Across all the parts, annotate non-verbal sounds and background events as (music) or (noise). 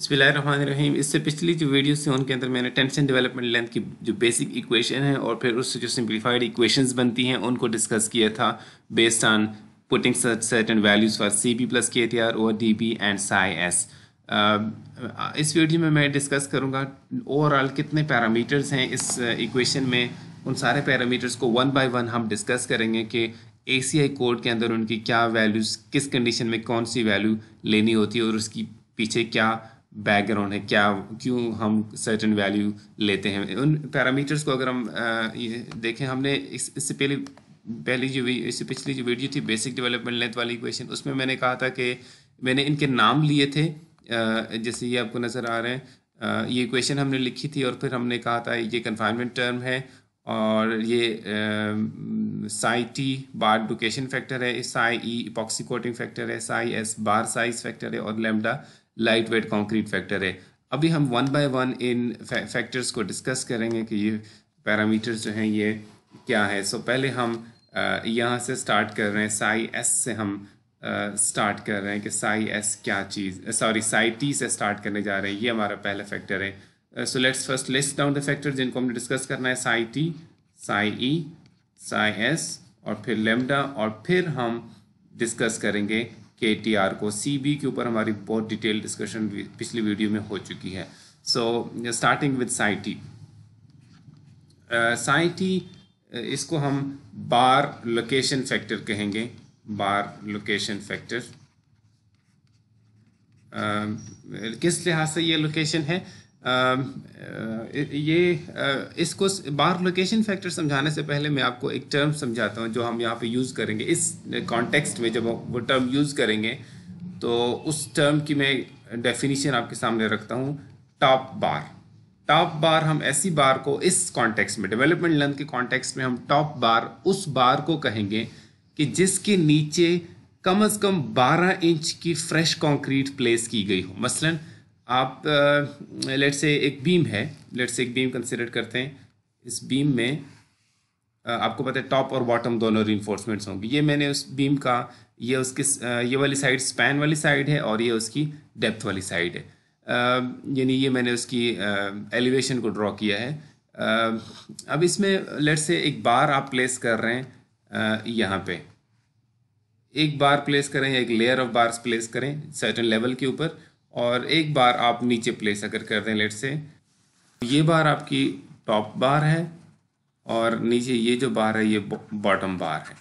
बसमीम इससे पिछली जो वीडियो थी उनके अंदर मैंने टेंशन डेवलपमेंट लेंथ की जो बेसिक इक्वेशन है और फिर उससे जो सिंप्लीफाइड इक्वेशंस बनती हैं उनको डिस्कस किया था based on putting certain values for C B plus K T R और D B and psi S इस वीडियो में मैं डिस्कस करूँगा ओवरऑल कितने पैरामीटर्स हैं इस इक्वेशन uh, में उन सारे पैरामीटर्स को वन बाई वन हम डिस्कस करेंगे कि ए सी आई कोड के अंदर उनकी क्या वैल्यूज़ किस कंडीशन में कौन सी वैल्यू लेनी होती है और उसकी पीछे क्या बैकग्राउंड है क्या क्यों हम सर्टन वैल्यू लेते हैं उन पैरामीटर्स को अगर हम आ, ये देखें हमने इस, इससे पहले पहली जो इससे पिछली जो वीडियो थी बेसिक डेवलपमेंट लेंथ वाली क्वेश्चन उसमें मैंने कहा था कि मैंने इनके नाम लिए थे जैसे ये आपको नज़र आ रहे हैं ये क्वेश्चन हमने लिखी थी और फिर हमने कहा था ये कन्फाइनमेंट टर्म है और ये psi T bar location factor है psi E epoxy coating factor है psi S bar size factor है और lambda light weight concrete factor है अभी हम वन बाय वन इन फैक्टर्स को डिस्कस करेंगे कि ये पैरामीटर्स जो हैं ये क्या है सो so, पहले हम यहाँ से स्टार्ट कर रहे हैं साई एस से हम स्टार्ट कर रहे हैं कि साई एस क्या चीज़ सॉरी साई टी से स्टार्ट करने जा रहे हैं ये हमारा पहला फैक्टर है so let's first list down the factor जिनको हमने डिस्कस करना है psi T psi E psi S और फिर लेमडा और फिर हम डिस्कस करेंगे के टी आर को सी बी के ऊपर हमारी बहुत डिटेल डिस्कशन पिछली वीडियो में हो चुकी है सो स्टार्टिंग विद साइटी साइटी इसको हम बार लोकेशन फैक्टर कहेंगे बार लोकेशन फैक्टर uh, किस लिहाज से ये लोकेशन है uh, Um, uh, ये uh, इसको बाहर लोकेशन फैक्टर समझाने से पहले मैं आपको एक टर्म समझाता हूँ जो हम यहाँ पे यूज़ करेंगे इस कॉन्टेक्स्ट uh, में जब वो टर्म यूज़ करेंगे तो उस टर्म की मैं डेफिनेशन आपके सामने रखता हूँ टॉप बार टॉप बार हम ऐसी बार को इस कॉन्टेक्स्ट में डेवलपमेंट लेंथ के कॉन्टेक्स्ट में हम टॉप बार उस बार को कहेंगे कि जिसके नीचे कम अज़ कम बारह इंच की फ्रेश कॉन्क्रीट प्लेस की गई हो मसलन आप लेट से एक बीम है लेट से एक बीम कंसिडर करते हैं इस बीम में आपको पता है टॉप और बॉटम दोनों रीन्फोर्समेंट्स होंगे ये मैंने उस बीम का ये उसकी ये वाली साइड स्पैन वाली साइड है और ये उसकी डेप्थ वाली साइड है यानी ये मैंने उसकी एलिवेशन को ड्रॉ किया है अब इसमें लेट से एक बार आप प्लेस कर रहे हैं यहाँ पे एक बार प्लेस करें या एक layer of bars place certain सर्टन लेवल के ऊपर और एक बार आप नीचे प्लेस अगर कर दें लेट से ये बार आपकी टॉप बार है और नीचे ये जो बार है ये बॉटम बार है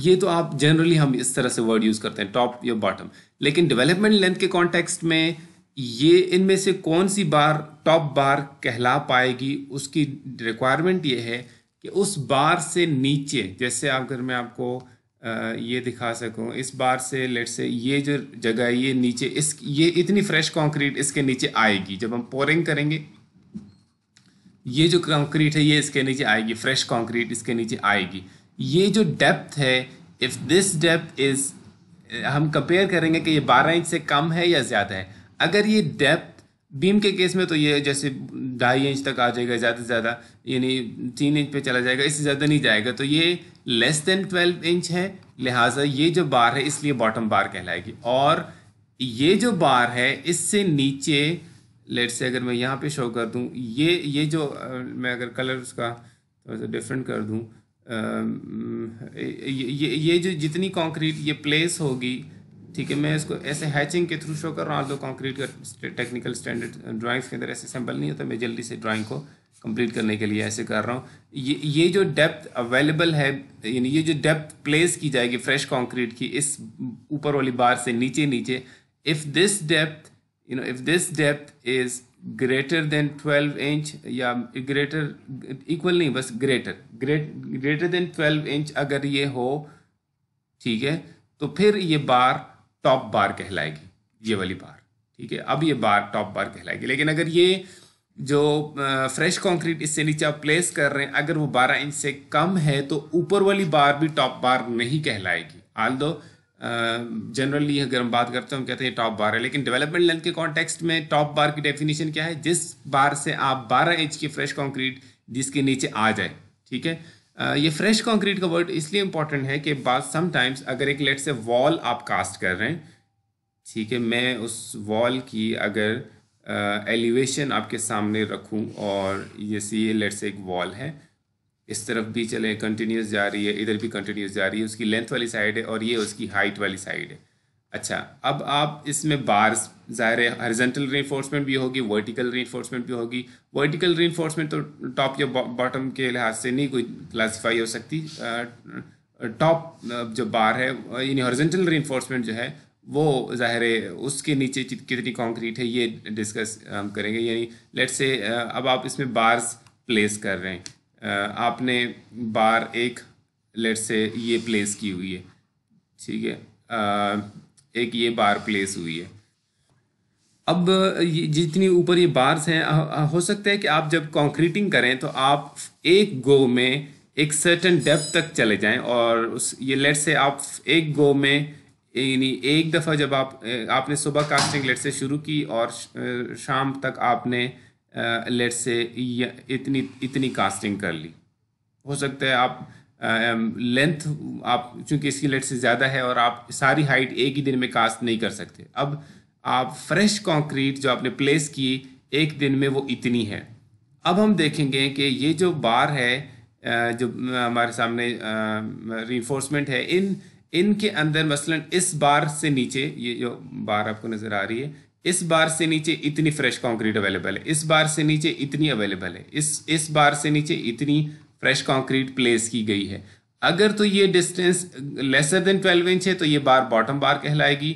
ये तो आप जनरली हम इस तरह से वर्ड यूज़ करते हैं टॉप या बॉटम लेकिन डेवलपमेंट लेंथ के कॉन्टेक्स्ट में ये इनमें से कौन सी बार टॉप बार कहला पाएगी उसकी रिक्वायरमेंट ये है कि उस बार से नीचे जैसे आप घर में आपको ये दिखा सकूं इस बार से लेट से ये जो जगह है ये नीचे इस ये इतनी फ्रेश कंक्रीट इसके नीचे आएगी जब हम पोरिंग करेंगे ये जो कंक्रीट है ये इसके नीचे आएगी फ्रेश कंक्रीट इसके नीचे आएगी ये जो डेप्थ है इफ़ दिस डेप्थ इज़ हम कंपेयर करेंगे कि ये बारह इंच से कम है या ज़्यादा है अगर ये डेप्थ बीम के केस में तो ये जैसे ढाई इंच तक आ जाएगा ज़्यादा से ज़्यादा यानी तीन इंच पे चला जाएगा इससे ज़्यादा नहीं जाएगा तो ये लेस देन ट्वेल्व इंच है लिहाजा ये जो बार है इसलिए बॉटम बार कहलाएगी और ये जो बार है इससे नीचे लेट से अगर मैं यहाँ पे शो कर दूँ ये ये जो मैं अगर कलर उसका थोड़ा तो सा डिफरेंट कर दूँ ये ये जो जितनी कॉन्क्रीट ये प्लेस होगी ठीक है मैं इसको ऐसे हैचिंग के थ्रू शो कर रहा हूँ आज कॉन्क्रीट का टेक्निकल स्टैंडर्ड ड्राइंग्स के अंदर ऐसे सैम्पल नहीं होता मैं जल्दी से ड्राइंग को कंप्लीट करने के लिए ऐसे कर रहा हूँ ये ये जो डेप्थ अवेलेबल है यानी ये जो डेप्थ प्लेस की जाएगी फ्रेश कॉन्क्रीट की इस ऊपर वाली बार से नीचे नीचे if this depth you know if this depth is greater than twelve inch या ग्रेटर इक्वल नहीं बस greater great greater than twelve inch अगर ये हो ठीक है तो फिर ये बार टॉप बार कहलाएगी ये वाली बार ठीक है अब ये बार टॉप बार कहलाएगी लेकिन अगर ये जो फ्रेश कंक्रीट इससे नीचे आप प्लेस कर रहे हैं अगर वो 12 इंच से कम है तो ऊपर वाली बार भी टॉप बार नहीं कहलाएगी आल दो जनरली अगर हम बात करते हैं हम कहते हैं टॉप बार है लेकिन डेवलपमेंट लेंथ के कॉन्टेक्स्ट में टॉप बार की डेफिनेशन क्या है जिस बार से आप 12 इंच की फ्रेश कंक्रीट जिसके नीचे आ जाए ठीक है Uh, ये फ्रेश कंक्रीट का वर्ड इसलिए इंपॉर्टेंट है कि बात समटाइम्स अगर एक लेट से वॉल आप कास्ट कर रहे हैं ठीक है मैं उस वॉल की अगर एलिवेशन uh, आपके सामने रखूं और ये सी ये लेट से एक वॉल है इस तरफ भी चले कंटिन्यूस जा रही है इधर भी कंटिन्यूस जा रही है उसकी लेंथ वाली साइड है और ये उसकी हाइट वाली साइड है अच्छा अब आप इसमें बार्स ज़ाहिर है हॉरिजेंटल इन्फोर्समेंट भी होगी वर्टिकल रीइंफोर्समेंट भी होगी वर्टिकल इन्फोर्समेंट तो टॉप या बॉटम के लिहाज से नहीं कोई क्लासिफाई हो सकती टॉप जो बार है यानी हॉरिजेंटल इन्फोर्समेंट जो है वो ज़ाहिर है उसके नीचे कितनी कॉन्क्रीट है ये डिस्कस हम करेंगे यानी लेट से अब आप इसमें बार्स प्लेस कर रहे हैं आपने बार एक लेट से ये प्लेस की हुई है ठीक है एक ये बार प्लेस हुई है अब ये जितनी ऊपर ये बार्स हैं हो सकता है कि आप जब कंक्रीटिंग करें तो आप एक गो में एक सर्टन डेप्थ तक चले जाएं और उस ये लेट से आप एक गो में यानी एक दफ़ा जब आप आपने सुबह कास्टिंग लेट से शुरू की और शाम तक आपने लेट से इतनी इतनी कास्टिंग कर ली हो सकता है आप लेंथ um, आप चूंकि इसकी लेट से ज़्यादा है और आप सारी हाइट एक ही दिन में कास्ट नहीं कर सकते अब आप फ्रेश कंक्रीट जो आपने प्लेस की एक दिन में वो इतनी है अब हम देखेंगे कि ये जो बार है uh, जो uh, हमारे सामने रिफोर्समेंट uh, है इन इनके अंदर मसलन इस बार से नीचे ये जो बार आपको नज़र आ रही है इस बार से नीचे इतनी फ्रेश कंक्रीट अवेलेबल है इस बार से नीचे इतनी अवेलेबल है इस इस बार से नीचे इतनी फ्रेश कंक्रीट प्लेस की गई है अगर तो ये distance lesser than twelve inch है तो ये बार बॉटम बार कहलाएगी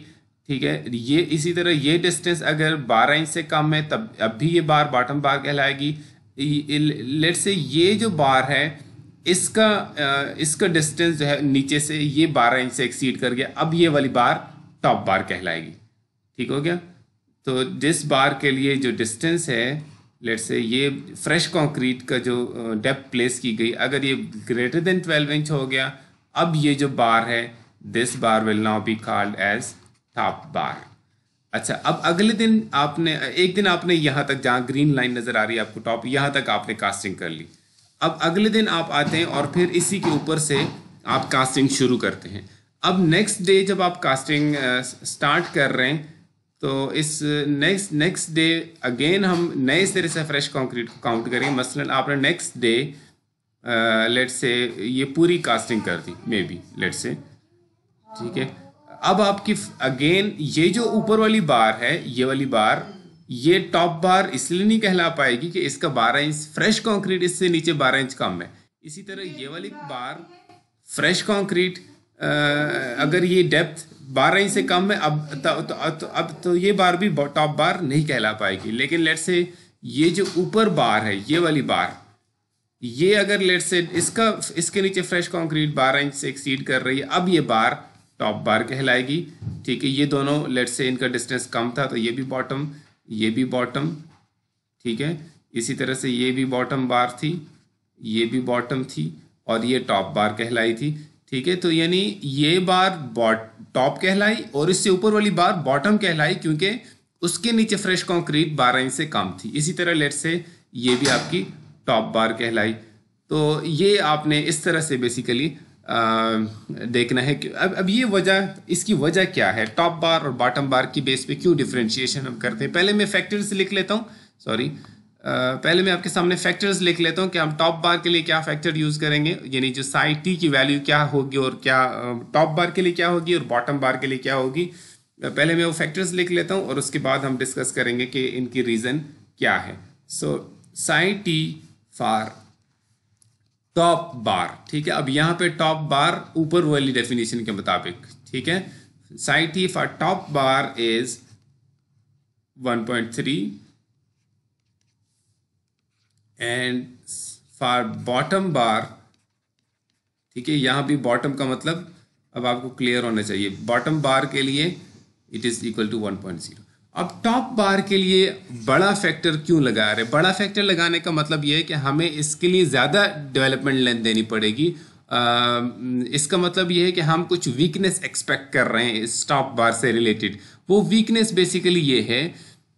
ठीक है ये इसी तरह ये डिस्टेंस अगर बारह इंच से कम है तब अब भी ये बार बॉटम बार कहलाएगी लेट से ये जो बार है इसका इसका डिस्टेंस जो है नीचे से ये बारह इंच से एक्सीड कर गया अब ये वाली बार टॉप बार कहलाएगी ठीक हो गया तो जिस बार के लिए जो डिस्टेंस है लेट्स से ये फ्रेश कंक्रीट का जो डेप्थ प्लेस की गई अगर ये ग्रेटर देन ट्वेल्व इंच हो गया अब ये जो बार है this bar will now be called as top bar अच्छा अब अगले दिन आपने एक दिन आपने यहाँ तक जहाँ ग्रीन लाइन नज़र आ रही है आपको टॉप यहाँ तक आपने कास्टिंग कर ली अब अगले दिन आप आते हैं और फिर इसी के ऊपर से आप कास्टिंग शुरू करते हैं अब नेक्स्ट डे जब आप कास्टिंग स्टार्ट कर रहे हैं तो इस नेक्स्ट नेक्स्ट डे अगेन हम नए सिरे से फ्रेश कंक्रीट को काउंट करेंगे मसलन आपने नेक्स्ट डे लेट से ये पूरी कास्टिंग कर दी मे बी लेट से ठीक है अब आपकी अगेन ये जो ऊपर वाली बार है ये वाली बार ये टॉप बार इसलिए नहीं कहला पाएगी कि इसका 12 इंच फ्रेश कंक्रीट इससे नीचे 12 इंच कम है इसी तरह ये वाली बार फ्रेश कंक्रीट अगर ये डेप्थ बारह इंच से कम में अब तो, तो, तो अब तो ये बार भी टॉप बार नहीं कहला पाएगी लेकिन लेट से ये जो ऊपर बार है ये वाली बार ये अगर लेट से इसका इसके नीचे फ्रेश कंक्रीट बारह इंच से एक्सीड कर रही है अब ये बार टॉप बार कहलाएगी ठीक है ये दोनों लेट से इनका डिस्टेंस कम था तो ये भी बॉटम ये भी बॉटम ठीक है इसी तरह से ये भी बॉटम बार थी ये भी बॉटम थी और ये टॉप बार कहलाई थी ठीक है तो यानी ये बार बॉट टॉप कहलाई और इससे ऊपर वाली बार बॉटम कहलाई क्योंकि उसके नीचे फ्रेश कंक्रीट बारह इंच से कम थी इसी तरह लेट से ये भी आपकी टॉप बार कहलाई तो ये आपने इस तरह से बेसिकली देखना है कि अब अब ये वजह इसकी वजह क्या है टॉप बार और बॉटम बार की बेस पे क्यों डिफ्रेंशिएशन हम करते हैं पहले मैं फैक्टर्स लिख लेता हूँ सॉरी पहले मैं आपके सामने फैक्टर्स लिख लेता हूँ कि हम टॉप बार के लिए क्या फैक्टर यूज़ करेंगे यानी जो साई टी की वैल्यू क्या होगी और क्या टॉप बार के लिए क्या होगी और बॉटम बार के लिए क्या होगी पहले मैं वो फैक्टर्स लिख लेता हूँ और उसके बाद हम डिस्कस करेंगे कि इनकी रीज़न क्या है so psi T for top bar ठीक है अब यहाँ पे टॉप बार ऊपर वाली डेफिनेशन के मुताबिक ठीक है psi T for top bar is 1.3 and for bottom bar ठीक है यहाँ भी बॉटम का मतलब अब आपको क्लियर होना चाहिए बॉटम बार के लिए it is equal to one point zero अब टॉप बार के लिए बड़ा फैक्टर क्यों लगा रहे बड़ा फैक्टर लगाने का मतलब यह है कि हमें इसके लिए ज़्यादा डेवलपमेंट लेंथ देनी पड़ेगी आ, इसका मतलब यह है कि हम कुछ वीकनेस एक्सपेक्ट कर रहे हैं इस टॉप बार से रिलेटेड वो वीकनेस बेसिकली ये है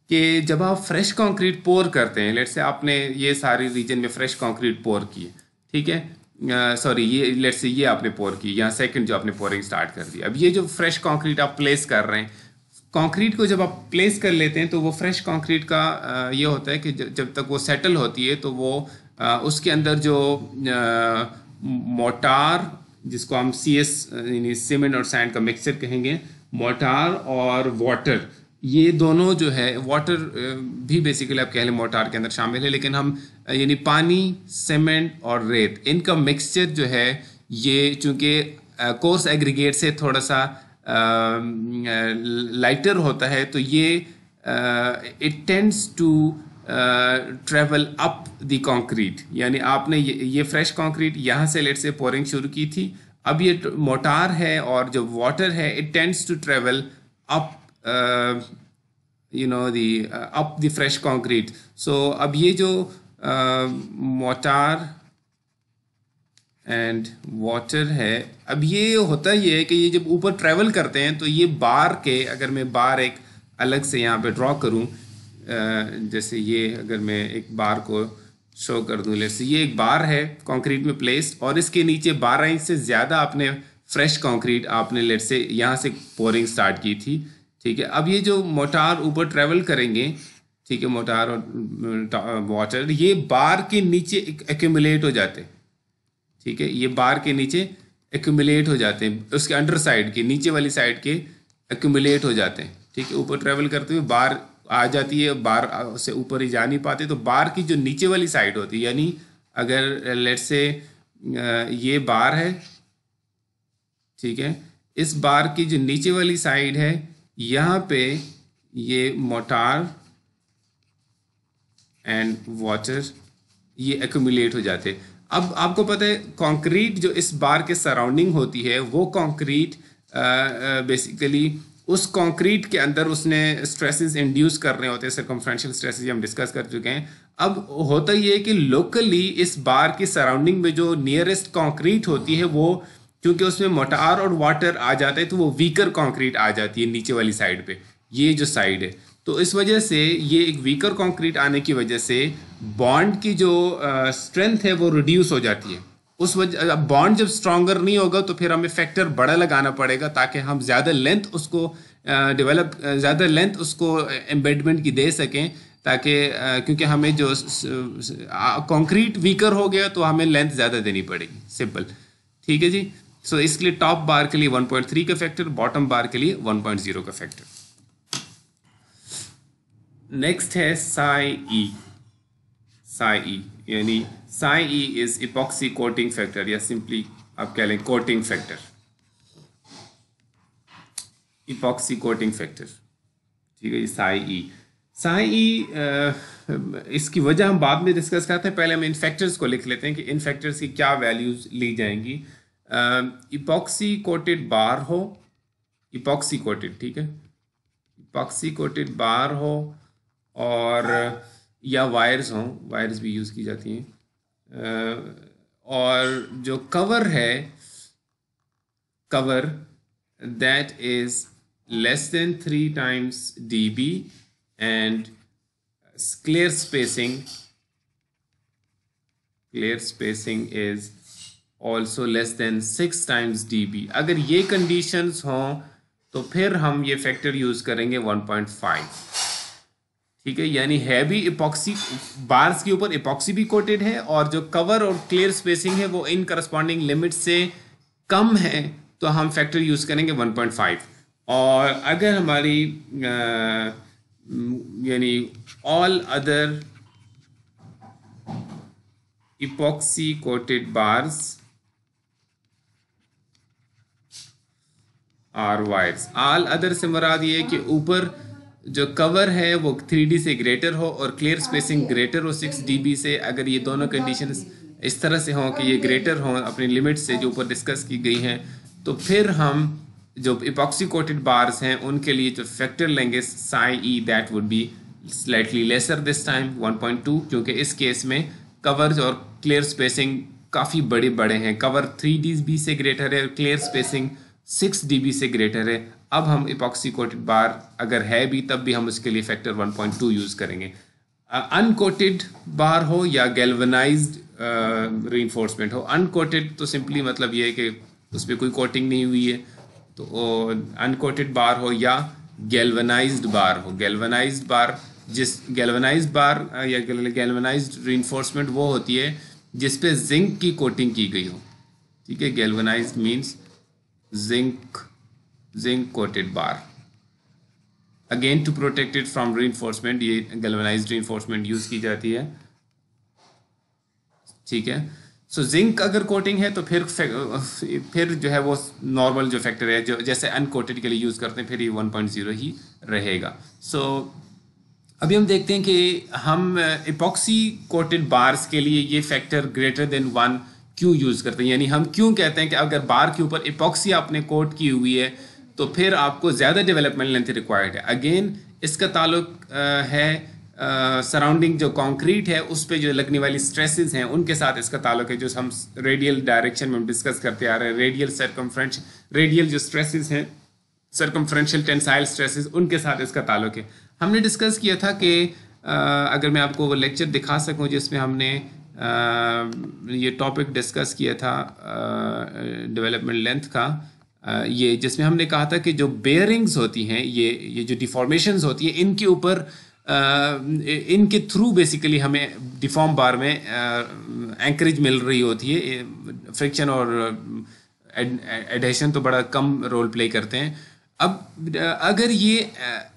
कि जब आप फ्रेश कंक्रीट पोर करते हैं लेट से आपने ये सारे रीजन में फ्रेश कंक्रीट पोर की ठीक है सॉरी ये लेट से ये आपने पोर की यहाँ सेकंड जो आपने पोरिंग स्टार्ट कर दी अब ये जो फ्रेश कंक्रीट आप प्लेस कर रहे हैं कंक्रीट को जब आप प्लेस कर लेते हैं तो वो फ्रेश कंक्रीट का ये होता है कि जब तक वो सेटल होती है तो वो उसके अंदर जो मोटार जिसको हम सी एस यानी सीमेंट और सैंड का मिक्सचर कहेंगे मोटार और वाटर ये दोनों जो है वाटर भी बेसिकली आप कह लें मोटार के अंदर शामिल है लेकिन हम यानी पानी सीमेंट और रेत इनका मिक्सचर जो है ये चूंकि कोर्स एग्रीगेट से थोड़ा सा लाइटर होता है तो ये it tends to travel up the concrete यानी आपने ये, ये फ्रेश कंक्रीट यहाँ से लेट से पोरिंग शुरू की थी अब ये मोटार है और जो वाटर है it tends to travel up you know the up the fresh concrete so अब ये जो मोटार एंड वाटर है अब ये होता ही है कि ये जब ऊपर ट्रेवल करते हैं तो ये बार के अगर मैं बार एक अलग से यहाँ पे ड्रॉ करूँ uh, जैसे ये अगर मैं एक बार को शो कर दूँ लेट्स ये एक बार है कंक्रीट में प्लेस और इसके नीचे बारह इंच से ज़्यादा आपने फ्रेश कंक्रीट आपने लेट से यहाँ से पोरिंग स्टार्ट की थी ठीक है अब ये जो मोटार ऊपर ट्रेवल करेंगे ठीक है मोटार और वाटर ये बार के नीचे एक्यूमुलेट हो जाते हैं ठीक है ये बार के नीचे एक्यूमुलेट हो जाते हैं उसके अंडर साइड के नीचे वाली साइड के एक्यूमुलेट हो जाते हैं ठीक है ऊपर ट्रेवल करते हुए बार आ जाती है बार से ऊपर ही जा नहीं पाते तो बार की जो नीचे वाली साइड होती है यानी अगर लेट से ये बार है ठीक है इस बार की जो नीचे वाली साइड है यहाँ पे ये मोटार एंड वाटर ये एकट हो जाते अब आपको पता है कंक्रीट जो इस बार के सराउंडिंग होती है वो कंक्रीट बेसिकली उस कंक्रीट के अंदर उसने स्ट्रेसेस इंड्यूस कर रहे होते हैं सरकमफ्रेंशियल स्ट्रेसेस हम डिस्कस कर चुके हैं अब होता ये है कि लोकली इस बार की सराउंडिंग में जो नियरेस्ट कंक्रीट होती है वो क्योंकि उसमें मोटार और वाटर आ जाता है तो वो वीकर कंक्रीट आ जाती है नीचे वाली साइड पे ये जो साइड है तो इस वजह से ये एक वीकर कंक्रीट आने की वजह से बॉन्ड की जो स्ट्रेंथ uh, है वो रिड्यूस हो जाती है उस वजह अब बॉन्ड जब स्ट्रॉगर नहीं होगा तो फिर हमें फैक्टर बड़ा लगाना पड़ेगा ताकि हम ज़्यादा लेंथ उसको डेवलप uh, uh, ज़्यादा लेंथ उसको एम्बेडमेंट की दे सकें ताकि क्योंकि हमें जो कंक्रीट वीकर हो गया तो हमें लेंथ ज़्यादा देनी पड़ेगी सिंपल ठीक है जी सो so, इसके लिए टॉप बार के लिए 1.3 का फैक्टर बॉटम बार के लिए 1.0 का फैक्टर नेक्स्ट है साई ई साई ई यानी psi E is epoxy coating factor या सिंपली आप कह लें coating factor epoxy coating factor ठीक है साई ई साई ई इसकी वजह हम बाद में डिस्कस करते हैं पहले हम इन फैक्टर्स को लिख लेते हैं कि इन फैक्टर्स की क्या वैल्यूज़ ली जाएंगी इपॉक्सी कोटेड बार हो इपॉक्सी कोटेड ठीक है इपॉक्सी कोटेड बार हो और या वायर्स हों वायर्स भी यूज़ की जाती हैं uh, और जो कवर है cover that is than three times D B and clear spacing clear spacing is also less than six times D B अगर ये कंडीशन हों तो फिर हम ये फैक्टर यूज़ करेंगे वन पॉइंट फाइव ठीक है यानी है भी इपॉक्सी बार्स के ऊपर इपॉक्सी भी कोटेड है और जो कवर और क्लियर स्पेसिंग है वो इन करस्पॉन्डिंग लिमिट से कम है तो हम फैक्टर यूज़ करेंगे 1.5 और अगर हमारी यानी all other epoxy coated bars or wires all other से मुराद ये कि ऊपर जो कवर है वो थ्री से ग्रेटर हो और क्लियर स्पेसिंग ग्रेटर हो सिक्स डी से अगर ये दोनों कंडीशन इस तरह से हों कि ये ग्रेटर हों अपनी लिमिट से जो ऊपर डिस्कस की गई हैं तो फिर हम जो इपॉक्सी कोटेड बार्स हैं उनके लिए जो फैक्टर लेंगे psi E that would be slightly lesser this time 1.2 क्योंकि इस केस में कवर्स और क्लियर स्पेसिंग काफ़ी बड़े बड़े हैं कवर थ्री डी बी से ग्रेटर है क्लियर स्पेसिंग सिक्स डी से ग्रेटर है अब हम इपॉक्सी कोटेड बार अगर है भी तब भी हम उसके लिए factor one point two use करेंगे अनकोटेड बार हो या गेलवनाइज री uh, हो अनकोटेड तो सिंपली मतलब ये है कि उस पर कोई कोटिंग नहीं हुई है तो अनकोटेड बार हो या गेलवनाइज बार हो गेलवनाइज बार जिस गैल्वनाइज्ड बार या गैल्वनाइज्ड री वो होती है जिस पे जिंक की कोटिंग की गई हो ठीक है galvanized means zinc zinc coated bar again to protect it from reinforcement ये galvanized reinforcement यूज़ की जाती है ठीक है सो so, जिंक अगर कोटिंग है तो फिर फिर जो है वो नॉर्मल जो फैक्टर है जो जैसे अनकोटेड के लिए यूज़ करते हैं फिर ये 1.0 ही रहेगा सो so, अभी हम देखते हैं कि हम इपॉक्सी कोटेड बार्स के लिए ये फैक्टर ग्रेटर देन वन क्यों यूज़ करते हैं यानी हम क्यों कहते हैं कि अगर बार के ऊपर इपॉक्सी आपने कोट की हुई है तो फिर आपको ज़्यादा डेवलपमेंट लेंथ रिक्वायर्ड है अगेन इसका ताल्लुक है सराउंडिंग जो कंक्रीट है उस पर जो लगने वाली स्ट्रेसेस हैं उनके साथ इसका ताल्लुक है जो हम रेडियल डायरेक्शन में डिस्कस करते आ रहे हैं रेडियल सरकमफ्रेंश रेडियल जो स्ट्रेसेस हैं सरकमफ्रेंशियल टेंसाइल स्ट्रेसेस उनके साथ इसका ताल्लुक है हमने डिस्कस किया था कि अगर मैं आपको वो लेक्चर दिखा सकूँ जिसमें हमने ये टॉपिक डिस्कस किया था डेवलपमेंट लेंथ का ये जिसमें हमने कहा था कि जो बेयरिंग्स होती हैं ये ये जो डिफॉर्मेशन होती है इनके ऊपर इनके थ्रू बेसिकली हमें डिफॉर्म बार में एंकरेज मिल रही होती है फ्रिक्शन और एडहेशन तो बड़ा कम रोल प्ले करते हैं अब अगर ये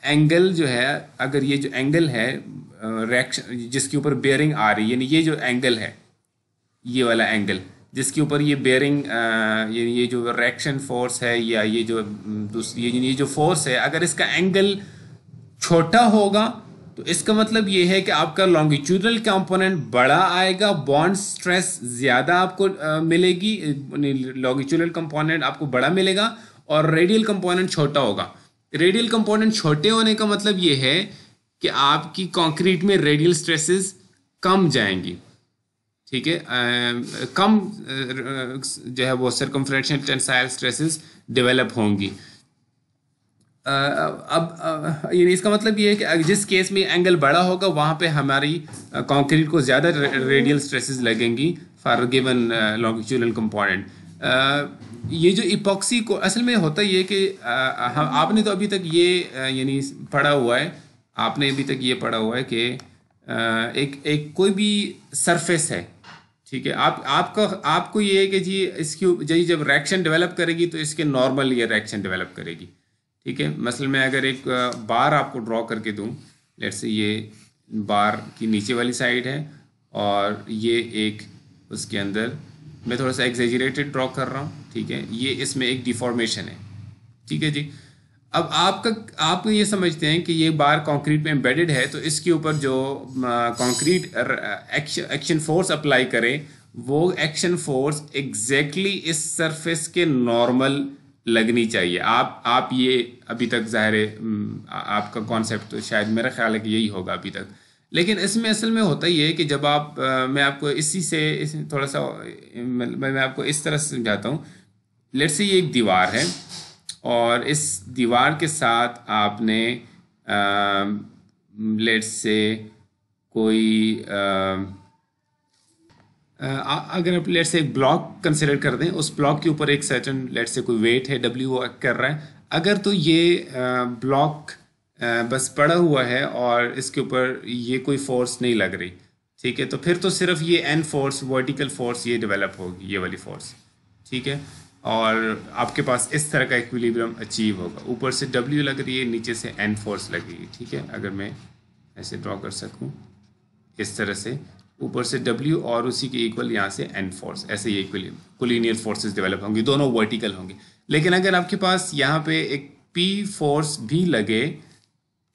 एंगल जो है अगर ये जो एंगल है रिएक्शन जिसके ऊपर बेयरिंग आ रही है यानी ये जो एंगल है ये वाला एंगल जिसके ऊपर ये बेयरिंग ये जो रिएक्शन फोर्स है या ये जो ये ये जो फोर्स है अगर इसका एंगल छोटा होगा तो इसका मतलब ये है कि आपका लॉन्गिट्यूडल कंपोनेंट बड़ा आएगा बॉन्ड स्ट्रेस ज़्यादा आपको आ, मिलेगी लॉन्गिट्यूडल कंपोनेंट आपको बड़ा मिलेगा और रेडियल कंपोनेंट छोटा होगा रेडियल कंपोनेंट छोटे होने का मतलब ये है कि आपकी कंक्रीट में रेडियल स्ट्रेसेस कम जाएंगी ठीक है कम जो है वो सरकमफ्रेक्शन टेंसाइल स्ट्रेसेस डेवलप होंगी अब यानी इसका मतलब ये है कि जिस केस में एंगल बड़ा होगा वहाँ पे हमारी कंक्रीट को ज़्यादा रेडियल स्ट्रेसेस लगेंगी फॉर गिवन लॉन्गिट्यूडनल कंपोनेंट ये जो इपॉक्सी को असल में होता ये कि आ, आपने तो अभी तक ये यानी पढ़ा हुआ है आपने अभी तक ये पढ़ा हुआ है कि एक एक कोई भी सरफेस है ठीक है आप आपका आपको ये है कि जी इसकी जी जब रिएक्शन डेवलप करेगी तो इसके नॉर्मल ये रिएक्शन डेवलप करेगी ठीक है मसल में अगर एक बार आपको ड्रॉ करके दूँ लेट से ये बार की नीचे वाली साइड है और ये एक उसके अंदर मैं थोड़ा सा एग्जेजरेटेड ड्रॉ कर रहा हूँ ठीक है ये इसमें एक डिफॉर्मेशन है ठीक है जी अब आपका आप ये समझते हैं कि ये बार कंक्रीट में एम्बेडेड है तो इसके ऊपर जो कंक्रीट एक्शन फोर्स अप्लाई करें वो एक्शन फोर्स एग्जैक्टली इस सरफेस के नॉर्मल लगनी चाहिए आप आप ये अभी तक ज़ाहिर आपका कॉन्सेप्ट तो शायद मेरा ख्याल है कि यही होगा अभी तक लेकिन इसमें असल में होता ही है कि जब आप आ, मैं आपको इसी से इस थोड़ा सा मैं, मैं आपको इस तरह से समझाता हूँ लेट से ये एक दीवार है और इस दीवार के साथ आपने लेट से कोई आ, आ, अगर आप लेट से एक ब्लॉक कंसिडर कर दें उस ब्लॉक के ऊपर एक सर्टन लेट से कोई वेट है डब्ल्यू कर रहा है अगर तो ये ब्लॉक बस पड़ा हुआ है और इसके ऊपर ये कोई फोर्स नहीं लग रही ठीक है तो फिर तो सिर्फ ये एन फोर्स वर्टिकल फोर्स ये डेवलप होगी ये वाली फोर्स ठीक है और आपके पास इस तरह का इक्विलिब्रियम अचीव होगा ऊपर से डब्ल्यू लग रही है नीचे से एन फोर्स लगेगी ठीक है अगर मैं ऐसे ड्रॉ कर सकूँ इस तरह से ऊपर से डब्ल्यू और उसी के इक्वल यहाँ से एन फोर्स ऐसे ये इक्वली कुलिनियर फोर्सेज डेवलप होंगी दोनों वर्टिकल होंगे लेकिन अगर आपके पास यहाँ पे एक पी फोर्स भी लगे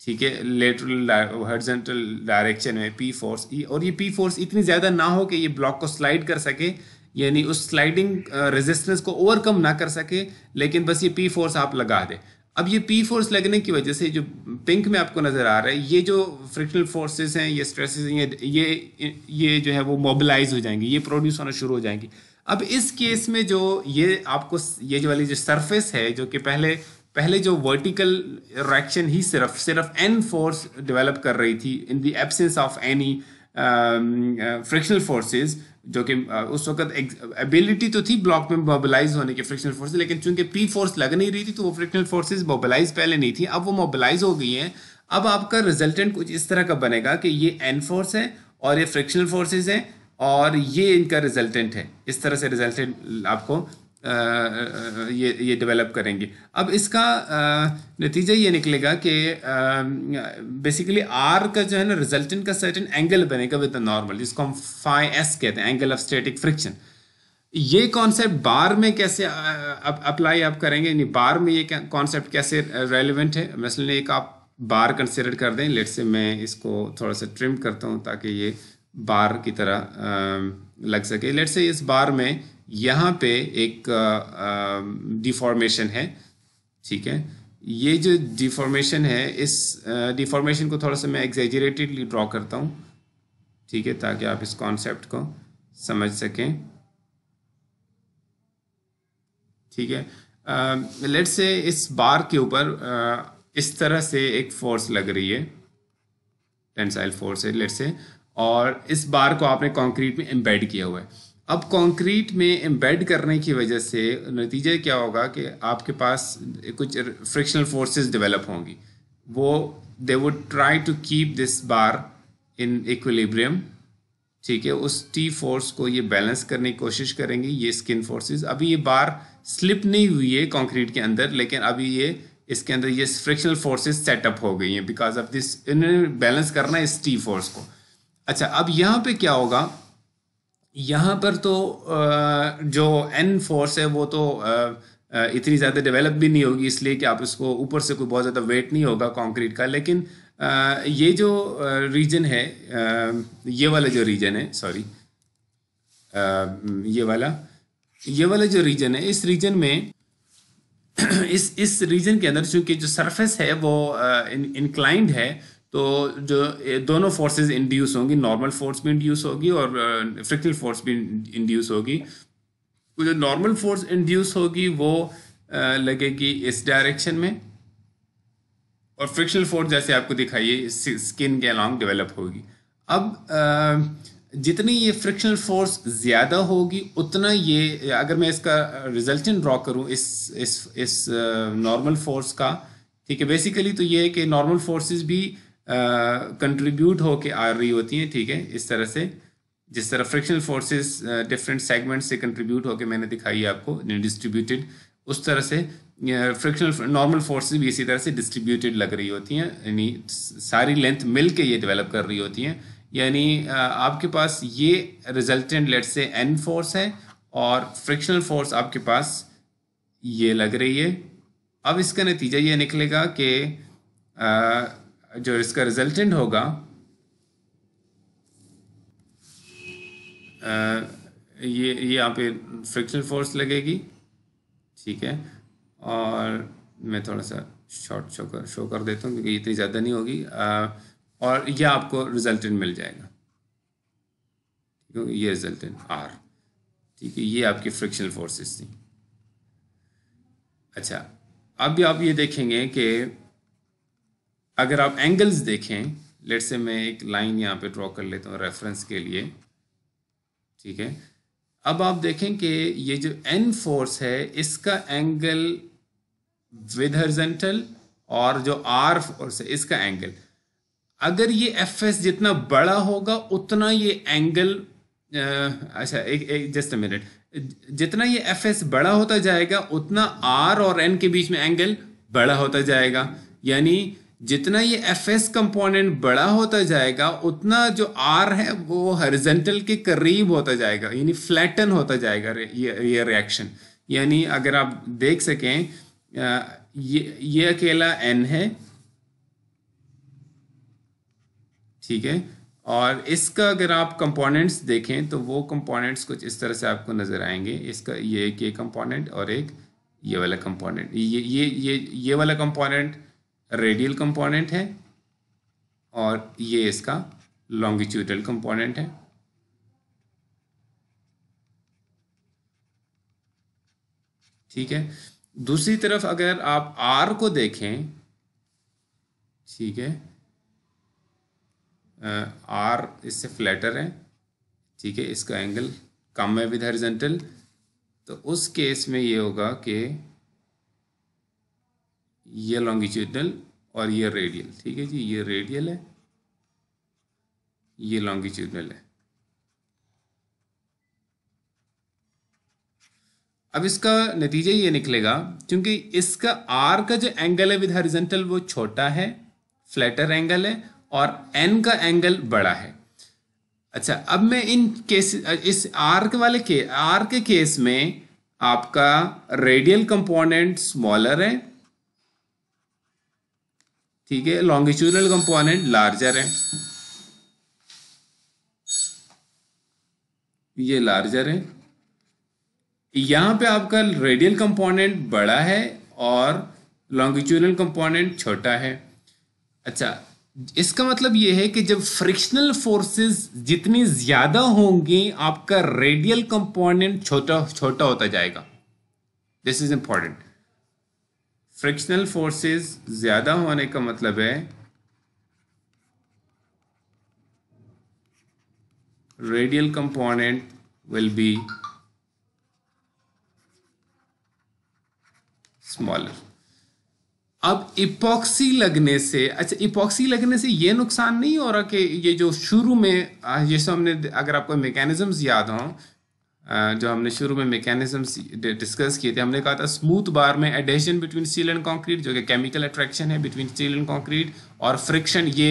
ठीक है लेटरल हर्जेंटल डायरेक्शन में पी फोर्स e, और ये पी फोर्स इतनी ज़्यादा ना हो कि ये ब्लॉक को स्लाइड कर सके यानी उस स्लाइडिंग रेजिस्टेंस uh, को ओवरकम ना कर सके लेकिन बस ये पी फोर्स आप लगा दें अब ये पी फोर्स लगने की वजह से जो पिंक में आपको नज़र आ रहा है ये जो फ्रिक्शनल फोर्सेस हैं ये स्ट्रेसेस हैं ये ये जो है वो मोबिलाइज हो जाएंगी ये प्रोड्यूस होना शुरू हो जाएंगी अब इस केस में जो ये आपको ये जो वाली जो सरफेस है जो कि पहले पहले जो वर्टिकल रिएक्शन ही सिर्फ सिर्फ एन फोर्स डेवलप कर रही थी in the absence of any frictional forces जो कि उस वक्त एबिलिटी तो थी ब्लॉक में मोबिलाइज होने की फ्रिक्शनल फोर्सेज लेकिन चूंकि प्री फोर्स लग नहीं रही थी तो वो फ्रिक्शनल फोर्सेज मोबिलाइज पहले नहीं थी अब वो मोबिलाइज हो गई हैं अब आपका रिजल्टेंट कुछ इस तरह का बनेगा कि ये एन फोर्स है और ये फ्रिक्शनल फोर्सेज हैं और ये इनका रिजल्टेंट है इस तरह से रिजल्टेंट आपको ये ये डेवलप करेंगे अब इसका नतीजा ये निकलेगा कि बेसिकली आर का जो है ना रिजल्टेंट का सर्टेन एंगल बनेगा विद द नॉर्मल जिसको हम फाइ एस कहते हैं एंगल ऑफ स्टेटिक फ्रिक्शन ये कॉन्सेप्ट बार में कैसे अप्लाई आप करेंगे यानी बार में ये कॉन्सेप्ट कैसे रेलिवेंट है मसलन एक आप बार कंसिडर कर दें लेट से मैं इसको थोड़ा सा ट्रिम करता हूँ ताकि ये बार की तरह लग सके लेट से इस बार में यहाँ पे एक डिफॉर्मेशन है ठीक है ये जो डिफॉर्मेशन है इस डिफॉर्मेशन को थोड़ा सा मैं एग्जेजरेटेडली ड्रॉ करता हूँ ठीक है ताकि आप इस कॉन्सेप्ट को समझ सकें ठीक है लेट से इस बार के ऊपर uh, इस तरह से एक फोर्स लग रही है टेंसाइल फोर्स है लेट से और इस बार को आपने कंक्रीट में एम्बेड किया हुआ है अब कंक्रीट में एम्बेड करने की वजह से नतीजा क्या होगा कि आपके पास कुछ फ्रिक्शनल फोर्सेस डेवलप होंगी वो they would try to keep this bar in equilibrium ठीक है उस टी फोर्स को ये बैलेंस करने की कोशिश करेंगे ये स्किन फोर्सेस अभी ये बार स्लिप नहीं हुई है कंक्रीट के अंदर लेकिन अभी ये इसके अंदर ये फ्रिक्शनल फोर्सेज सेटअप हो गई हैं बिकॉज ऑफ दिस इन्होंने बैलेंस करना है इस टी फोर्स को अच्छा अब यहाँ पे क्या होगा यहाँ पर तो जो एन फोर्स है वो तो इतनी ज़्यादा डेवलप भी नहीं होगी इसलिए कि आप इसको ऊपर से कोई बहुत ज़्यादा वेट नहीं होगा कंक्रीट का लेकिन ये जो रीजन है ये वाला जो रीजन है सॉरी ये वाला ये वाला जो रीजन है इस रीजन में (clears throat) इस इस रीजन के अंदर चूँकि जो सरफेस है वो इन, इंक्लाइंड है तो जो दोनों फोर्सेस इंड्यूस होंगी नॉर्मल फोर्स भी इंड्यूस होगी और फ्रिक्शनल uh, फोर्स भी इंड्यूस होगी तो जो नॉर्मल फोर्स इंड्यूस होगी वो uh, लगेगी इस डायरेक्शन में और फ्रिक्शनल फोर्स जैसे आपको दिखाइए स्किन के अलॉन्ग डेवलप होगी अब uh, जितनी ये फ्रिक्शनल फोर्स ज़्यादा होगी उतना ये अगर मैं इसका रिजल्टन ड्रॉ करूँ इस इस इस नॉर्मल फोर्स का ठीक है बेसिकली तो ये है कि नॉर्मल फोर्सेस भी कंट्रीब्यूट होके आ रही होती हैं ठीक है इस तरह से जिस तरह फ्रिक्शनल फोर्सेस डिफरेंट सेगमेंट से कंट्रीब्यूट होके मैंने दिखाई आपको डिस्ट्रीब्यूटेड उस तरह से फ्रिक्शनल नॉर्मल फोर्सेस भी इसी तरह से डिस्ट्रीब्यूटेड लग रही होती हैं यानी सारी लेंथ मिल के ये डेवलप कर रही होती हैं यानी आपके पास ये resultant let's say N force है और फ्रिक्शनल फोर्स आपके पास ये लग रही है अब इसका नतीजा ये निकलेगा कि जो इसका रिजल्टेंट होगा ये ये यहाँ पे फ्रिक्शनल फोर्स लगेगी ठीक है और मैं थोड़ा सा शॉर्ट शो कर शो कर देता हूँ क्योंकि इतनी ज़्यादा नहीं होगी और यह आपको रिजल्टेंट मिल जाएगा है ये रिजल्टेंट आर ठीक है ये आपकी फ्रिक्शनल फोर्सेस थी अच्छा अब भी आप ये देखेंगे कि अगर आप एंगल्स देखें लेट से मैं एक लाइन यहाँ पे ड्रॉ कर लेता हूँ रेफरेंस के लिए ठीक है अब आप देखें कि ये जो एन फोर्स है इसका एंगल विद हर्जेंटल और जो आर फोर्स है इसका एंगल अगर ये एफ एस जितना बड़ा होगा उतना ये एंगल अच्छा एक, एक जस्ट अ मिनट जितना ये एफ एस बड़ा होता जाएगा उतना आर और एन के बीच में एंगल बड़ा होता जाएगा यानी जितना ये एफ एस कंपोनेंट बड़ा होता जाएगा उतना जो आर है वो हरिजेंटल के करीब होता जाएगा यानी फ्लैटन होता जाएगा ये ये रिएक्शन यानी अगर आप देख सकें ये ये अकेला एन है ठीक है और इसका अगर आप कंपोनेंट्स देखें तो वो कंपोनेंट्स कुछ इस तरह से आपको नज़र आएंगे इसका ये एक ये कंपोनेंट और एक ये वाला कंपोनेंट ये ये ये ये वाला कंपोनेंट रेडियल कंपोनेंट है और ये इसका लॉन्गिट्यूडल कंपोनेंट है ठीक है दूसरी तरफ अगर आप आर को देखें ठीक है आर इससे फ्लैटर है ठीक है इसका एंगल कम है विद हॉरिजॉन्टल तो उस केस में ये होगा कि ये लॉन्गिट्यूडनल और ये रेडियल ठीक है जी ये रेडियल है ये लॉन्गिट्यूडनल है अब इसका नतीजा ये निकलेगा क्योंकि इसका आर का जो एंगल है विद हॉरिजॉन्टल वो छोटा है फ्लैटर एंगल है और एन का एंगल बड़ा है अच्छा अब मैं इन केस इस आर के वाले के आर के केस में आपका रेडियल कंपोनेंट स्मॉलर है ठीक है लॉन्गिट्यूडनल कंपोनेंट लार्जर है ये लार्जर है यहां पे आपका रेडियल कंपोनेंट बड़ा है और लॉन्गिट्यूडनल कंपोनेंट छोटा है अच्छा इसका मतलब यह है कि जब फ्रिक्शनल फोर्सेस जितनी ज़्यादा होंगी आपका रेडियल कंपोनेंट छोटा छोटा होता जाएगा this is important frictional forces ज़्यादा होने का मतलब है radial component will be smaller अब इपॉक्सी लगने से अच्छा इपॉक्सी लगने से ये नुकसान नहीं हो रहा कि ये जो शुरू में जैसे हमने अगर आपको मैकेनिज्म्स याद हों जो हमने शुरू में मैकेनिज्म्स डिस्कस किए थे हमने कहा था स्मूथ बार में adhesion between steel and concrete जो कि केमिकल अट्रैक्शन है बिटवीन स्टील एंड कंक्रीट और फ्रिक्शन ये